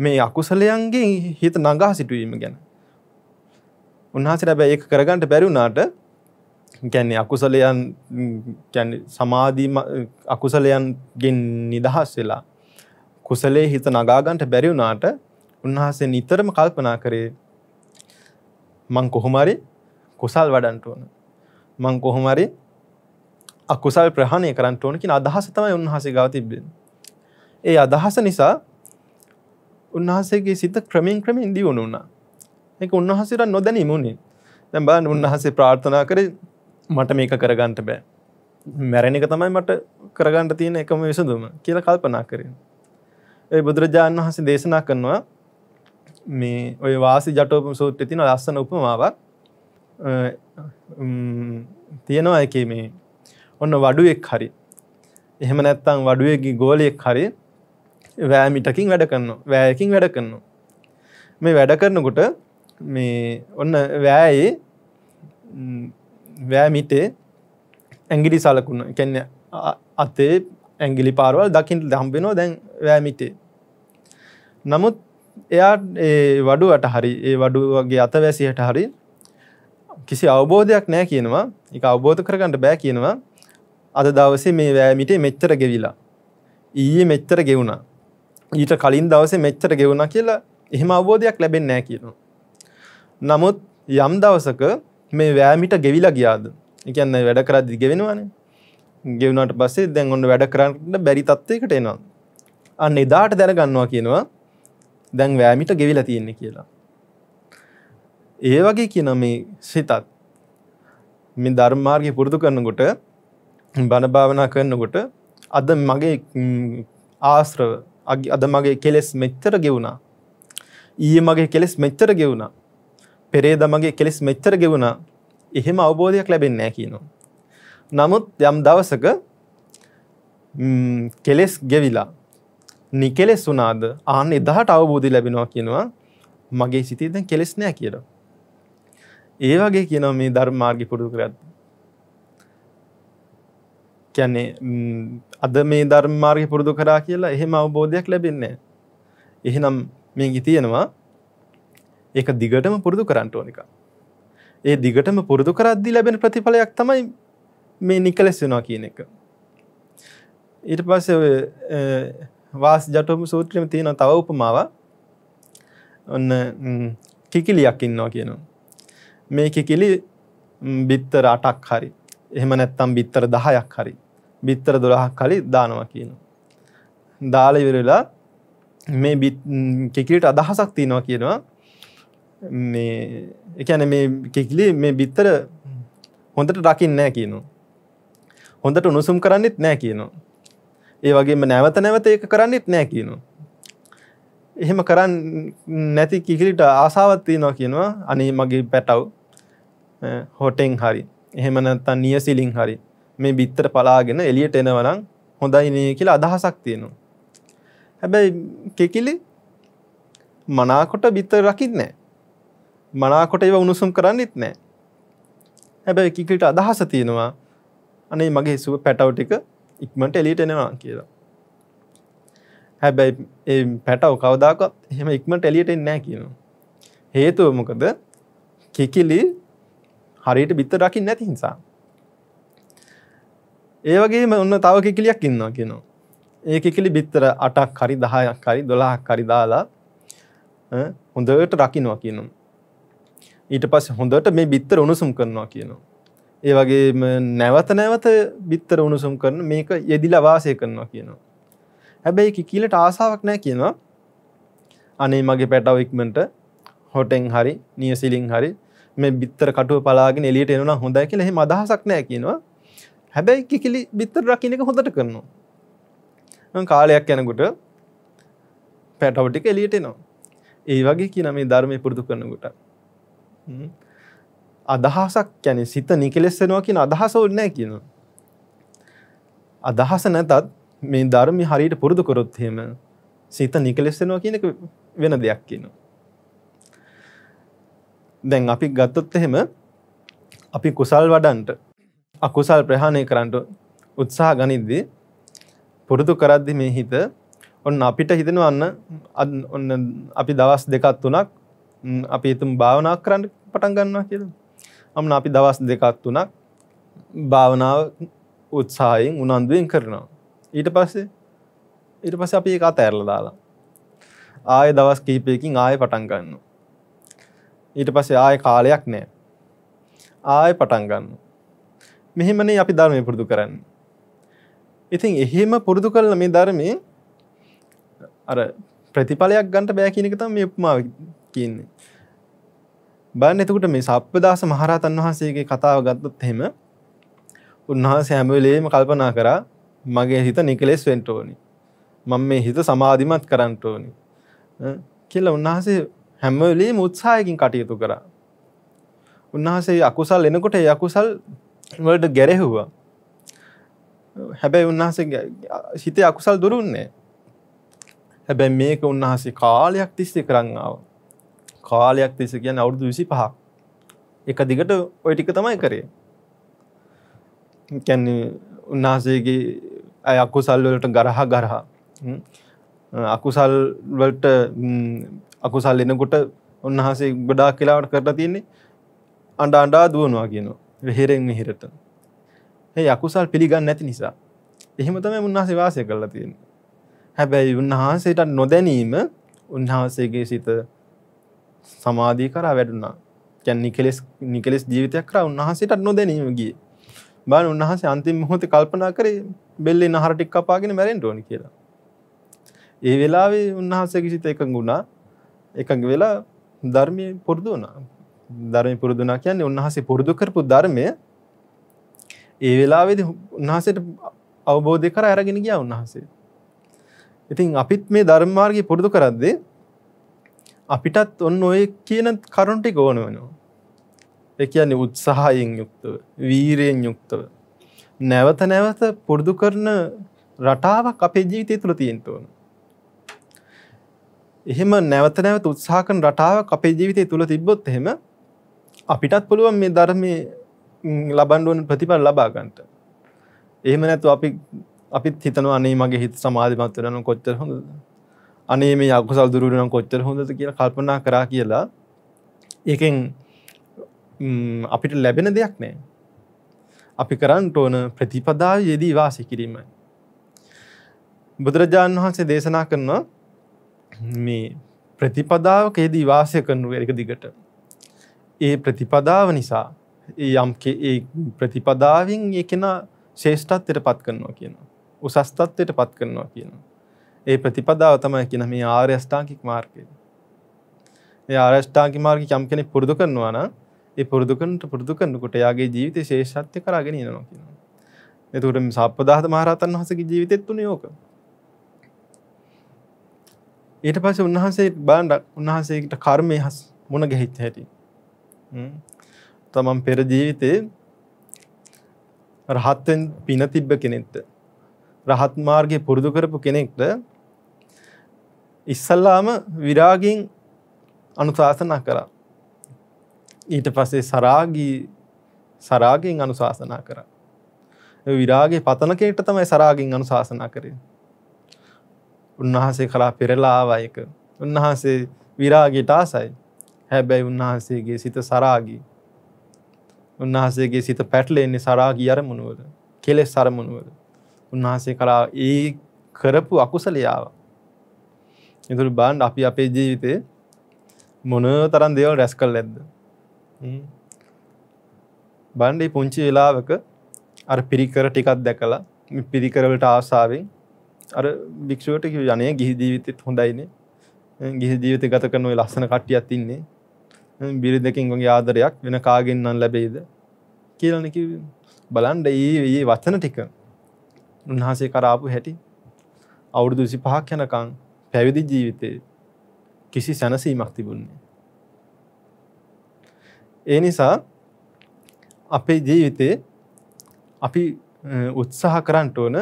මේ අකුසලයන්ගේ හිත නගා සිටුවීම ගැන උන්හසට බැ ඒක කරගන්නට බැරිුණාට ගැන්නේ අකුසලයන් සමාධීම අකුසලයන්ගෙන් නිදහස් වෙලා කුසලේ හිත නගාගන්ට බැරිවුණාට උන්වහන්සේ නිතරම කල්පනා කරේ මං කොහොමරි කුසල් වඩන්ට ඕන මං කොහොමරි අකුසල් ප්‍රහණය කරන්ට ඕනකින් අදහස තමයි උන්හසේ ගව තිබ්බෙන ඒ අදහස නිසා උන්වහන්සේගේ සිත ක්‍රමින් ක්‍රමින් දියුණු වුණා එක උන්වහසට නොදැන මුණේ දැම් බාන් උන්වහසේ ප්‍රාර්ථනා කර මට මේක කරගන්නට බෑ මැරණ එක තමයි මට කරගන්නට තියෙන එකම විසඳුම කියල කල්පනා කරින් ඒ බුදුරජාණන් වහන්සේ දේශනා කරනවා මේ ඔය වාසි ජටෝප සූත්‍ර තින ලස්සන උපමාවක් තියෙනවා එක මේ ඔන්න වඩුවෙක් හරි එහෙම නැත්තං වඩුවගේ ගෝලයෙක් හරි වෑමිටකින් වැඩ කන්න වෑයකින් වැඩ කන්න මේ වැඩ කරනකොට මේ ඔන්න වෑයේ වෑමිටේ ඇගිලි සලකුණ කැන්න අතේ ඇගිලි පාරවල් දකිින් දම්බෙනවා දැන් වෑමිටේ නමුත් එයා වඩුවට හරි ඒ වඩුවගේ අත වැසිහට හරි කිසි අවබෝධයක් නෑ කියනවා එක අවබෝධ කරගන්නට බෑ කියනවා අද දවසේ මේ වෑමිටේ මෙච්චර ගෙවිලා ඊයේ මෙච්චර ගෙවුණා ඊට කලින් දවසේ මෙච්චර ගෙවුණා කියලා එහෙම අවබෝධයක් ලැබෙන්නේ නෑ කියනවා නමුත් යම් දවසක මේ වෑමිට ගෙවිලා ගියාද එකන්න වැඩ කරදදි ගෙවෙනවානේ ගෙවුණට පස්සේ දැන් ඔන්න වැඩ කරන්න බැරි තත්වයකට එනවා අන්න එදාට දැනගන්නවා කියනවා දැන් වෑමිට ගෙවිලා තියෙන්නේ කියලා ඒ වගේ කියන මේ සිතත් මේ ධර්මාර්ගය පුරුදු කරනකොට බණභාවනා කරනකොට අද මගේ ආශ්‍රව අද මගේ කෙලෙස් මෙච්චර ගෙවුණා ඊය මගේ කෙලෙස් මෙච්චර ගෙවුණා පෙරේද මගේ කෙලෙස් මෙච්චර ගෙවුණා එහෙම අවබෝධයක් ලැබෙන්නේ නැහැ කියනවා. නමුත් යම් දවසක කෙලෙස් ගෙවිලා නිකෙලෙස් වුණාද ආන්න එදාට අවබෝධය ලැබෙනවා කියනවා මගේ සිතේ දැන් කෙලෙස් නැහැ කියලා. ඒ වගේ කියනවා මේ ධර්ම මාර්ගය පුරුදු කරද්දී. කියන්නේ අද මේ ධර්ම මාර්ගය පුරුදු කරා කියලා එහෙම අවබෝධයක් ලැබෙන්නේ නැහැ. එහෙනම් මේකේ තියෙනවා ඒක දිගටම පුරුදු කරන්නට ඕනික. ඒ දිගටම පුරුදු කරද්දි ලැබෙන ප්‍රතිඵලයක් තමයි මේ නිකලෙස් වෙනවා කියන එක. ඊට පස්සේ වාස් ජටොම සූත්‍රයම තියෙන තව උපමාව ඔන්න කිකිලියක් ඉන්නවා කියනවා. මේ කිකිලි බිත්තර අටක් හරි එහෙම නැත්තම් බිත්තර දහයක් හරි බිත්තර දොළහක් කලි දානවා කියනවා. දාලවිරලා මේ කිකිලට අදහසක් තියෙනවා කියනවා මේ එකන මේ කෙක්ලි මේ බිත්තර හොඳට රකින්න නෑ කියනු. හොඳට උණුසුම් කරන්නෙත් නෑ කියනු. ඒ වගේම නැවත නැවත ඒක කරන්නෙත් නෑ කියනු. එහෙම කරන්න නැති කිකිලිට ආසාවත්තිී නො කියනවා අනේ මගේ පැටව් හොටෙන් හරි එහෙම නැත්තන් නිය සිලින් හරි මේ බිත්තර පලාගෙන එලියට එනවනම් හොඳයිනය කියලා අදහසක් තියෙනවා. හැබැයි කෙකිලි මනාකොට බිත්තර රකිත් නෑ මනාකොට ඒව උණුසුම් කරන්නෙත් නෑ හැබැ එකකට අදහස තියෙනවා අනේ මගේ සුව පැටව් ටික ඉක්මට එලිට එනවා කියලා හැබැයි ඒ පැටව කවදාකත් එහෙම ඉක්මට එලියට එන්නෑ කියනවා හේතුව මොකද කිකිලි හරියට බිත්ත රකිින් නැති නිසා ඒ වගේ ඔන්න තව කිකිලියක් ඉන්නවා කියනවා ඒ කිකිලි බිත්තර අටක් හරි දහයක් හරි දොලාහක් හරි දාලා හොඳට රකිනවා කියනවා ඊට පස් හොඳට මේ බිත්තර උණුසුම් කරනවා කියනවා. ඒ වගේ නැවත නැවත බිත්තර උණුසුම් කරන මේක යෙදිල වාසය කරනවා කියනවා. හැබැයි කිකිලට ආසාාවක් නෑ කියනවා අනේ මගේ පැටව ඉක්මට හොටෙන් හරි නියසිලින් හරි මේ බිත්තර කටුව පලාගෙන එලියට එනවා හොඳයි කියලා එහෙම අදහසක් නෑ කියනවා. හැබැයි කිකිලි බිත්තර රකින්න එක හොඳට කරනවා. කාලයක් යනකොට පැටවටික එලියට එනවා. ඒ වගේ කියන මේ ධර්මය පුරුදු කරනකොට අදහසක් කැනෙ සිත නිකලෙස්සෙනවා කියන අදහස ඔන්නෑ කියන. අදහස නැතත් මේ ධර්මි හරියට පුරුදු කොරොත්හෙම සිත නිකලෙස්සෙනවා කියන වෙන දෙයක් කියන. දැන් අපි ගත්තොත් එහෙම අපි කුසල් වඩන්ට අකුසල් ප්‍රහාණය කරන්නට උත්සාහ ගනිද්දී පුරුදු කරද්දි මේ හිත ඔන්න අපිට හිතෙනවන්න ඔන්න අපි දවස් දෙකත් තුනක් අපි එතුම් භාවනා කරන්න පටන් ගන්නවා කියල අමන අපි දවස් දෙකක් තුනක් භාවනාව උත්සාහයෙන් උනන්දුවෙන් කරනවා ඊට පස්සේ ඊට පස අපි එක අතඇරල දාලා ආය දවස් කීපයකින් ආය පටන් ගන්න ඊට පස්සේ ආය කාලයක් නෑ ආය පටන් ගන්න මෙහෙමනේ අපි ධර්මය පුරුදු කරන්න ඉතින් එහෙම පුරුදු කරල මේ ධර්මය අර ප්‍රතිඵලයක් ගන්ට බෑකිනකතම් මේ උපමාව කියන්නේ. බන්න එතකුට මේ සප්පදාස මහරහතන් වහන්සේගේ කතාව ගත්තත් හෙම උන්වහන්සේ හැමවෙලේම කල්පනා කරා මගේ හිත නිකලෙස් වෙන්ට ඕනි. මං මේ හිත සමාධිමත් කරන්නට ඕනි. කියලා උන්වහන්සේ හැමවෙලේ මුත්සායකින් කටයුතු කරා. උන්වහන්සේ අකුසල් එනකොට ඒ අකුසල් වලට ගැරෙහුවා. හැබැයි උන්වහන්සේ හිතේ අකුසල් දුරුන්නේ හැබැ මේක උන්වහසේ කාලයක් තිස්සේ කරන්නාව කාලයක් තිස කියන්න අවුරුදු විසි පහක් එක දිගට ඔය ටික තමයි කරේ කැන්නේ උන්වහසේගේ ඇය අකුසල්වලට ගරහ ගරහ අකුසල් වලට අකුසල් එනකොට උන්වහසේ ගොඩා කියලාවට කරලා තියන්නේ අඩ අඩා දුවනවා කියනවා හෙරෙන් හිරට ඒ අකුසල් පිළිගන්න නැති නිසා එහෙම තමයි උන්වහසේ වාසය කරලා තියන්නේ හැබැයි උන්වහන්සේට නොදැනීම උන්වහන්සේගේ සිත සමාධී කරා වැඩුණා. කියන්නේ නිකලෙස් නිකලෙස් ජීවිතයක් කරා උන්වහන්සේට නොදැනීම ගියේ. බලන්න උන්වහන්සේ අන්තිම මොහොතේ කල්පනා කරේ බෙල්ලේ නහර ටික කපාගෙන මැරෙන්න ඕනි කියලා. ඒ වෙලාවේ උන්වහන්සේගේ සිත එකඟ වුණා. එකඟ වෙලා ධර්මයේ පුරුදු වුණා. ධර්මයේ පුරුදු වුණා කියන්නේ උන්වහන්සේ පුරුදු කරපු ධර්මය ඒ වෙලාවේදී උන්වහන්සේට අවබෝධය කර අරගෙන ගියා උන්වහන්සේ. ඉතින් අපිත් මේ ධර්මාර්ගය පුරුදු කරද්දේ අපිටත් ඔන්න ඔය කියන කරුන්ටි ගෝන වෙනවා. ඒ කියන්නේ උත්සාහයෙන් යුක්තව, වීරයෙන් යුක්තව. නැවත නැවත පුරුදු කරන රටාවක් අපේ ජීවිතය තුළ තියෙන්න ඕන. එහෙම නැවත නැවත උත්සාහ කරන රටාවක් අපේ ජීවිතය තුළ තිබ්බොත් එහෙම අපිටත් පුළුවන් මේ ධර්මයේ ලබන්න ඕන ප්‍රතිඵල ලබා ගන්නට. එහෙම නැත්නම් අපි අපිත් හිතනවා අනේ මගේ හිත සමාධිමත් වෙනවා කොච්චර හොඳද අනේ මේ අකුසල් දුරු වෙනවා කොච්චර හොඳද කියලා කල්පනා කරා කියලා ඒකෙන් අපිට ලැබෙන දෙයක් නෑ අපි කරන්නට ඕන ප්‍රතිපදා යෙදී වාසි කිරීමයි බුදුරජාණන් වහන්සේ දේශනා කරනවා මේ ප්‍රතිපදාවක යෙදී වාසය කරනු එක දිගට ඒ ප්‍රතිපදාව නිසා යම් ඒ ප්‍රතිපදාවෙන් ඒ කෙනා ශේෂ්ටත්වයට පත් කරනවා කියනවා උසස්තත්වයට පත් කරනවා කියනවා. ඒ ප්‍රතිපදාව තමයි කියන මේ ආර්යෂ්ඨාංකික මාර්ගය. ඒ ආර්යෂ්ඨාංකික මාර්ගය යම් කෙනෙක් පුරුදු කරනවා නම් ඒ පුරුදු කරනට පුරුදු කරනකොට එයාගේ ජීවිතේ ශේෂත්වය කරගෙන යනවා කියනවා. එතකොට මේ සප්පදාහත මහරහතන් වහන්සේගේ ජීවිතෙත් උනේ ඕක. ඊට පස්සේ උන්වහන්සේ බලන්න උන්වහන්සේට කර්මය මුණ ගැහිච්ච හැටි. තමන් පෙර ජීවිතේ රහත්ෙන් පින තිබ්බ කෙනෙක්ට රහත් මාර්ගය පුරුදු කරපු කෙනෙක්ට ඉස්සල්ලාම විරාගෙන් අනුශාසනා කරා. ඊට පස්සේ සරාගී සරාගෙන් අනුශාසනා කරා. විරාගේ පතනකයට තමයි සරාගෙන් අනුශාසනා කරේ. උන්වහන්සේ කලා පෙරලාවයක උන්වහන්සේ විරාගේට ආසයි. හැබැයි උන්වහන්සේගේ සිත සරාගී. උන්වහන්සේගේ සිත පැටලෙන්නේ සරාගී අරමුණුවල කෙලෙස් සරමුණුවල. උන්වහන්සේ කලා ඒ කරපු අකුසලයාව. එතුරු බාන්් අපි අපේ ජීවිතය මොන තරන් දේවල් රැස් කල් ඇද්ද. බන්්ඩි පුංචි වෙලාවක අර පිරිකර ටිකත් දැකලා පිරිකරවලට ආසාාවෙන් අර භික්ෂුවට කිව යනය ගිහි ජීවිතත් හොඳයිනේ ගිහි ජීවිත ගත කරනුවේ ලස්සන කට්ටියත් ඉන්නේ බිරි දෙකින් ගොගේ ආදරයක් වෙන කාගෙන්න්නන් ලැබෙයිද කියලනකි බලන්ඩ ඒ වචන ටික උන්වහන්සේ කරාපු හැටි අවුරුදු විසි පහක් යනකං පැවිදි ජීවිතේ කිසි සැනසීමක් තිබුන්නේ. ඒ නිසා අපේ ජීවිතේ අපි උත්සාහ කරන්නට ඕන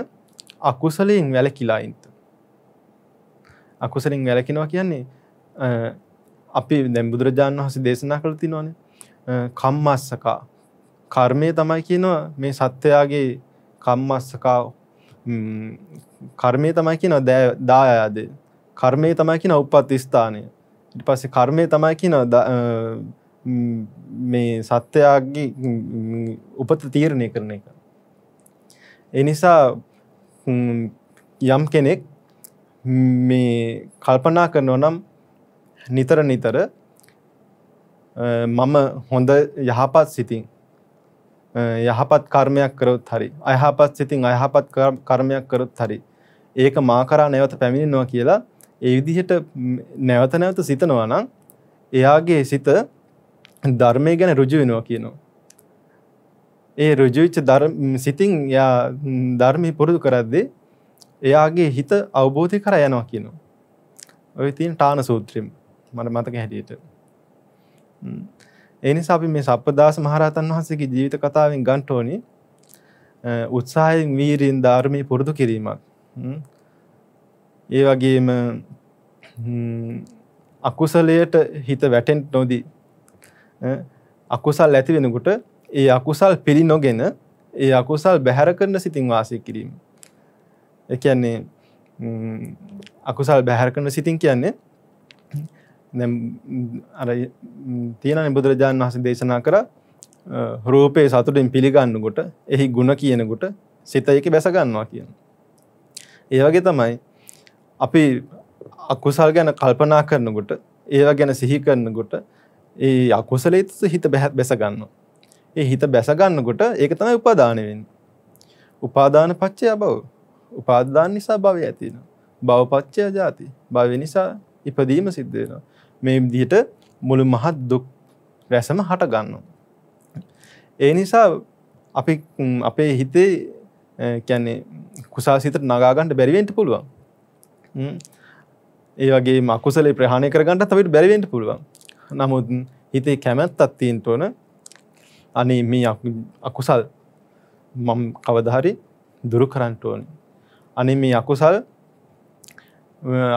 අකුසලයෙන් වැලකිලායින්ත. අකුසලින් වැලකිනවා කියන්නේ අපි දැම්බුදුරජාණන් වහස දේශනා කළ තිනවාන කම්මස්සකා කර්මය තමයි කියනවා මේ සත්වයාගේ කම්මස්සකා කර්මය තමයි කියන දෑ දායාදේ කර්මය තමයි කියන උපත් ස්ථානය ඉට පස්සේ කර්මය තමයි කියන මේ සත්‍යයාගේ උපත තීරණය කරන එක එනිසා යම් කෙනෙක් මේ කල්පනා කරනව නම් නිතර නිතර මම හොඳ යහපත් සිතින් යහපත් කර්මයක් කරොත් හරි අයහපත් සිතින් අයහපත් කර්මයක් කරොත් හරි ඒක මාකරා නැවත පැමිණෙනවා කියලා ඒ විදිහට නැවත නැවත සිතනවා නම් එයාගේ සිත ධර්මය ගැන රුජු වෙනවා කියනවා. ඒ රුජුවිච්ච සිතින් යා ධර්මය පුරුදු කරද්දේ එයාගේ හිත අවබෝධය කර යනවා කියනවා. ඔය තින් ටාන සූත්‍රීම් මට මතක හැටියට. එනිසා අපි මේ සප්පදාස මහරහතන් වහන්සේගේ ජීවිත කතාවෙන් ගන්ටෝනි උත්සාහයෙන් වීරීන් ධර්මී පුරුදු කිරීමක් ඒ වගේම අකුසලයට හිත වැටෙන්් නොදී අකුසල් ඇති වෙනකුට ඒ අකුසල් පිළි නොගෙන ඒ අකුසල් බැහැර කරන සිතින් වාසය කිරීම එකන්නේ අකුසල් බැහැර කරන සිතින් කියන්නේ අර තියෙන බුදුරජාණන් වහස දේශනා කර රූපය සතුටින් පිළිගන්නකොට එහි ගුණ කියනකොට සිතයක බැසගන්නවා කියන. ඒවගේ තමයි අපි අකුසල් ගැන කල්පනා කරනකොට ඒවා ගැන සිහි කරනකොට ඒ අකුසලේත් හිත බැහැත් බැසගන්න. ඒ හිත බැසගන්නකොට ඒක තමයි උපාදානවෙන්. උපාදාන පච්චය බව උපාධාන නිසා භවය ඇතින. බව පච්චය ජාති භව නිසා ඉපදීම සිද්ධ වෙනවා. මේ විදිහට මුළු මහත් දුක් රැසම හට ගන්නවා. ඒ නිසා අපි අපේ හිතේ කියන්නේ කුසා සිතට නගාගන්නට බැරිවෙන්ට පුළුවන්. ඒ වගේ මකුසලේ ප්‍රහණය කරගන්නට තවිට බැරිවෙන්ට පුළුවන්. නමුත් හිතේ කැමැත් අත්තිීන්ට ඕන අනේ මේ අකුසල් මම කවදහරි දුරු කරන්නට ඕන. අනේ මේ අකුසල්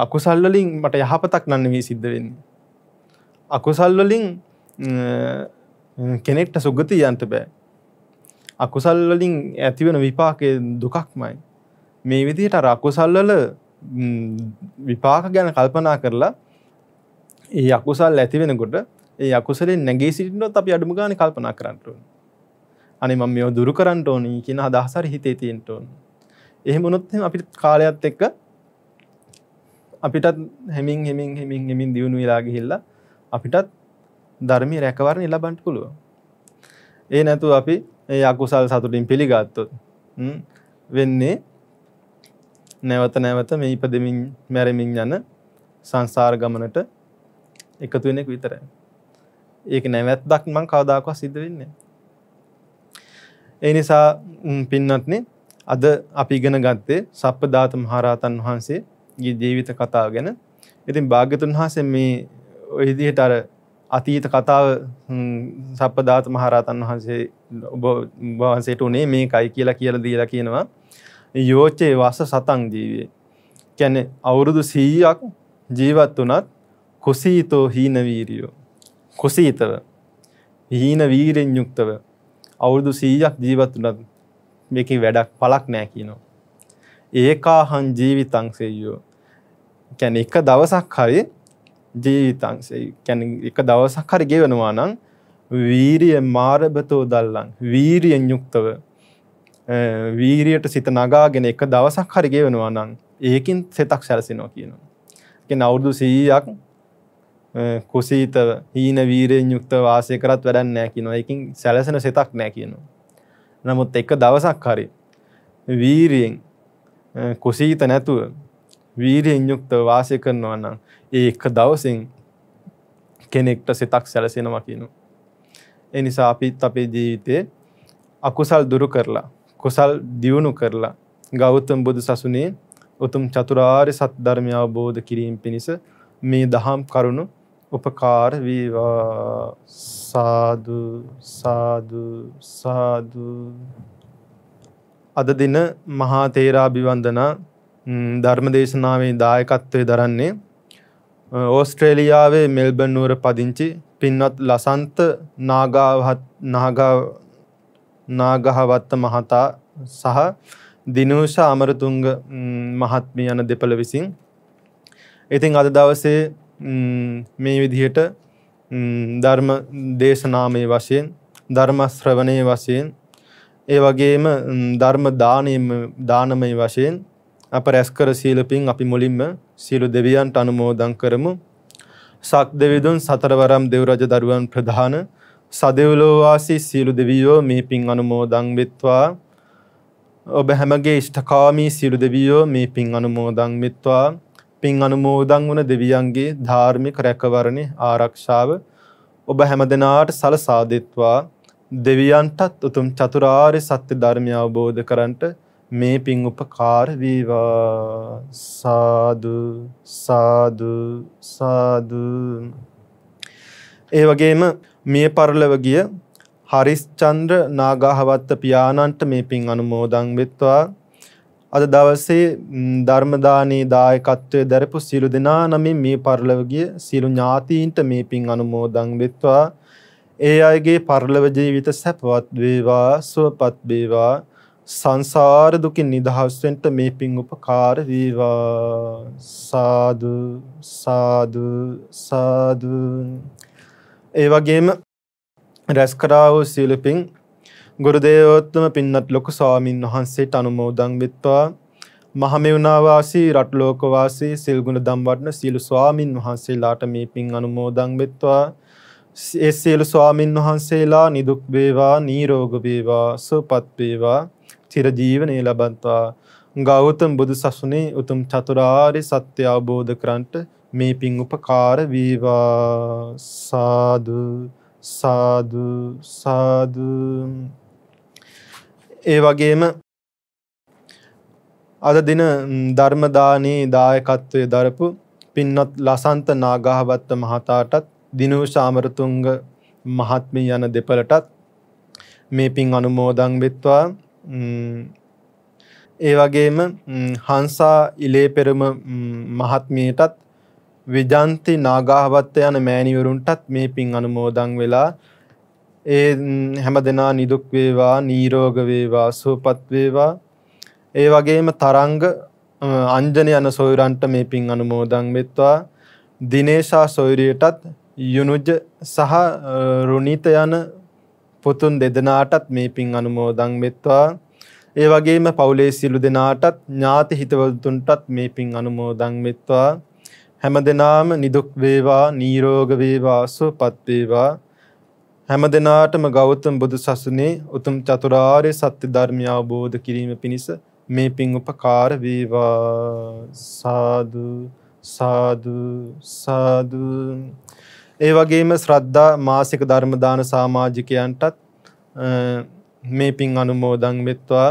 අකුසල්ලින් මට යහපතක් නන්න වී සිද්ධ වෙන්නේ අකුසල්වලින් කෙනෙක්ට සුගති යන්ට බෑ. අකුසල්වලින් ඇතිවෙන විපාකය දුකක්මයි. මේ විදිහට රකුසල්වල විපාක ගැන කල්පනා කරලා ඒ අකුසල් ඇතිවෙනකොට ඒ අකුසලෙන් නැගේ සිටිනොත් අපි අඩුම ගාන කල්පනා කරන්නටුවන්. අනි මම මෙෝ දුරු කරන්නට ඕනී කියන අදහසර හිතේ තියෙන්ට ඕන්. එහෙම නොත් අපි කාලයක්ත් එක්ක අපිටත් හැමින් හෙමින් හෙමින් හෙමින් දියුණු වෙලාගිහිල්ලා අපිටත් ධර්මී රැකවරණය ලබන්ට පුළුව. ඒ නැතු අපි ඒ අකුසල් සතුටින් පිළිගත්තොත් වෙන්නේ නැවත නැවත මේ ඉප දෙමින් මැරමින් යන සංසාර ගමනට එකතුවෙනෙක් විතර. ඒක නැවැත් දක්මං කවදාකවා සිද්ධ වෙන්නේ. ඒ නිසා පින්නත්නේ අද අපි ඉගෙන ගත්තේ සප්ප ධාත මහරහතන් වහන්සේ ජීවිත කතාව ගැන ඉතින් භාග්‍යතුන් වහන්සේ මේ ඔහිදිහට අර අතීත කතාව සප්පධාත මහරතන් වහන්සේ වහන්සේට උනේ මේ කයි කියලා කියල දීලා කියනවා යෝච්චේ වස සතන් ජීවේ කැනෙ අවුරුදු සීයක් ජීවත් වනත් කුසීතෝ හීනවීරියෝ කුසීතව හීන වීරෙන් යුක්තව අවුරුදු සීයක් ජීවත් වනත් මේක වැඩක් පලක් නෑ කියනවා ඒකාහන් ජීවිතංසයෝ කැන එක දවසක් හරි ජීවිතන්සේ කැන එක දවසක් හරි ගෙවනවා නම් වීරිය මාරභතෝ දල්ලන් වීරියෙන් යුක්තව වීරියට සිත නගාගෙන එක දවසක් හරි ගෙවනවා නම් ඒකින් සෙතක් සැලසිනෝ කියනවා. එක අවුදු සීයක් කුසීතව හීන වීරයෙන් යුක්ත වාසය කරත් වැඩන්න නෑ කියනවා එකින් සැලසෙන සෙතක් නෑ කියනවා. නමුත් එක දවසක් හරි වීරියෙන් කුසීත නැතුව වීරයෙන් යුක්ත වාසය කරනවා නම් ඒ e එක දවසින් කෙනෙක්ට සිතක් සැලසෙනවා කියනු. එනිසා අපිත් අපේ ජීවිතේ අකුසල් දුරු කරලා කුසල් දියුණු කරලා ගෞතම් බුදු සසුනේ උතුම් චතුරාරි සත් ධර්මය අවබෝධ කිරීම පිණිස මේ දහම් කරුණු උපකාර වීවා
සාදු සාදු සාදු
අද දින මහා තේරාභිවන්දනා ධර්මදේශනාවේ දායකත්වය දරන්නේ ඕස්ට්‍රේලියාවේ මෙල්බන් නුවර පදිංචි පින්වත් ලසන්ත නාගහවත්ත මහතා සහ දිනූෂ අමරතුංග මහත්මිය යන දෙපළ විසින් ඉතින් අද දවසේ මේ විදිහට ධර්ම දේශනාමය වශයෙන් ධර්මශ්‍රවණය වශයෙන් ඒ වගේම ධර්ම දානයම දානමය වශයෙන් අප රැස්කර සීලපින් අපි මුලින්ම සියලු දෙවියන්ට අනුමෝදන් කරමු. සක් දෙවිදුන් සතරවරම් දෙව්රජ දරුවන් ප්‍රධාන සදෙව්ලෝවාසී සියලු දෙවියෝ මේ පින් අනුමෝදන් වෙත්වා. ඔබ හැමගේ ෂ්ඨකාමී සියලු දෙවියෝ මේ පින් අනුමෝදන් වෙත්වා. පින් අනුමෝදන් වන දෙවියන්ගේ ධාර්මික රැකවරණේ ආරක්ෂාව ඔබ හැමදෙනාට සලසා දෙත්වා. දෙවියන්ටත් උතුම් චතුරාර්ය සත්‍ය ධර්මය අවබෝධ කරන්ට
මේ පින් උපකාර වේවා සාදු සාදු සාදු ඒ වගේම මිය පරලව ගිය හරිස්චන්ද්‍ර නාගහවත්ත පියාණන්ට
මේ පින් අනුමෝදන් වෙත්වා අද දවසේ ධර්මදානී දායකත්වය දැරපු සියලු දෙනා නමින් මේ පරලව ගිය සියලු ඥාතීන්ට මේ පින් අනුමෝදන්
වෙත්වා ඒ අයගේ පරලව ජීවිත සැපවත් වේවා සුවපත් වේවා සංසාර දුකින් නිදහස් වෙන්න මේ පින් උපකාර වේවා සාදු සාදු සාදු ඒ වගේම
රැස් කරා වූ සීල පින්
ගුරුදේවෝත්තම පින්නත්
ලොකු ස්වාමින් වහන්සේට අනුමෝදන් වෙත්වා මහමෙවුනා වාසී රට්ලෝක වාසී සිල්ගුණ දම් වඩන සීල ස්වාමින් වහන්සේලාට මේ පින් අනුමෝදන් වෙත්වා ඒ සියලු ස්වාමින් වහන්සේලා නිදුක් වේවා නිරෝග වේවා සුවපත් වේවා චිරජීවනය ලබන්වා ගෞතම් බුදු සසුනේ උතුම් චතුරාරි සත්‍ය අවබෝධ කරන්ට
මේ පින් උපකාර වේවා සාදු සාදු සාදු ඒ වගේම අද දින ධර්මදානී
දායකත්වය දරපු පින්නත් ලසන්ත නාගහවත්ත මහතාටත් දිනූ ශාමරතුංග මහත්මී යන දෙපළටත් මේ පින් අනුමෝදං වෙත්වා ඒ වගේම හන්සා ඉලේ පෙරම මහත්මියටත් විජන්ති නාගාහවත්ත යන මෑණිවරුන්ටත් මේ පින් අනුමෝදන් වෙලා ඒ හැම දෙනා නිදුක් වේවා නීරෝග වේවා සුවපත් වේවා ඒ වගේම තරංග අංජන යන සොයුරන්ට මේ පින් අනුමෝදන් වෙත්වා දිනේශා සොයුරියටත් යුනුජ සහ රුණීත යන පුතුන් දෙදෙනාටත් මේ පින් අනුමෝදන් වෙත්වා. ඒ වගේම පවුලේ සියලු දෙනාටත් ඥාති හිතවතුන්ටත් මේ පින් අනුමෝදන් වෙත්වා. හැම දිනාම නිදුක් වේවා, නිරෝග වේවා, සුවපත් වේවා. හැම දිනාටම ගෞතම බුදු සසුනේ උතුම් චතුරාර්ය සත්‍ය ධර්මය අවබෝධ කිරීම පිණිස මේ පින් උපකාර වේවා සාදු සාදු සාදු ඒ වගේම ශ්‍රද්ධා මාසික ධර්මදාන සාමාජිකයන්ටත් මේ පින් අනුමෝදන් වෙත්වා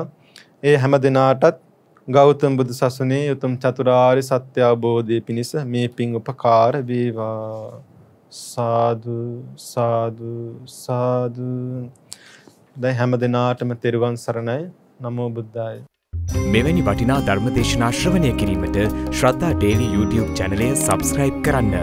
ඒ හැම දෙනාටත් ගෞතම බුදු සසුනේ උතුම් චතුරාරි සත්‍ය අවබෝධය පිණිස මේ පින් උපකාර වේවා සාදු සාදු සාදු දැන් හැම දිනාටම තෙරුවන් සරණයි නමෝ බුද්දාය මෙවැනි වටිනා ධර්මදේශනා ශ්‍රවණය කිරීමට ශ්‍රද්ධා
ඩේලි YouTube චැනලය subscribe කරන්න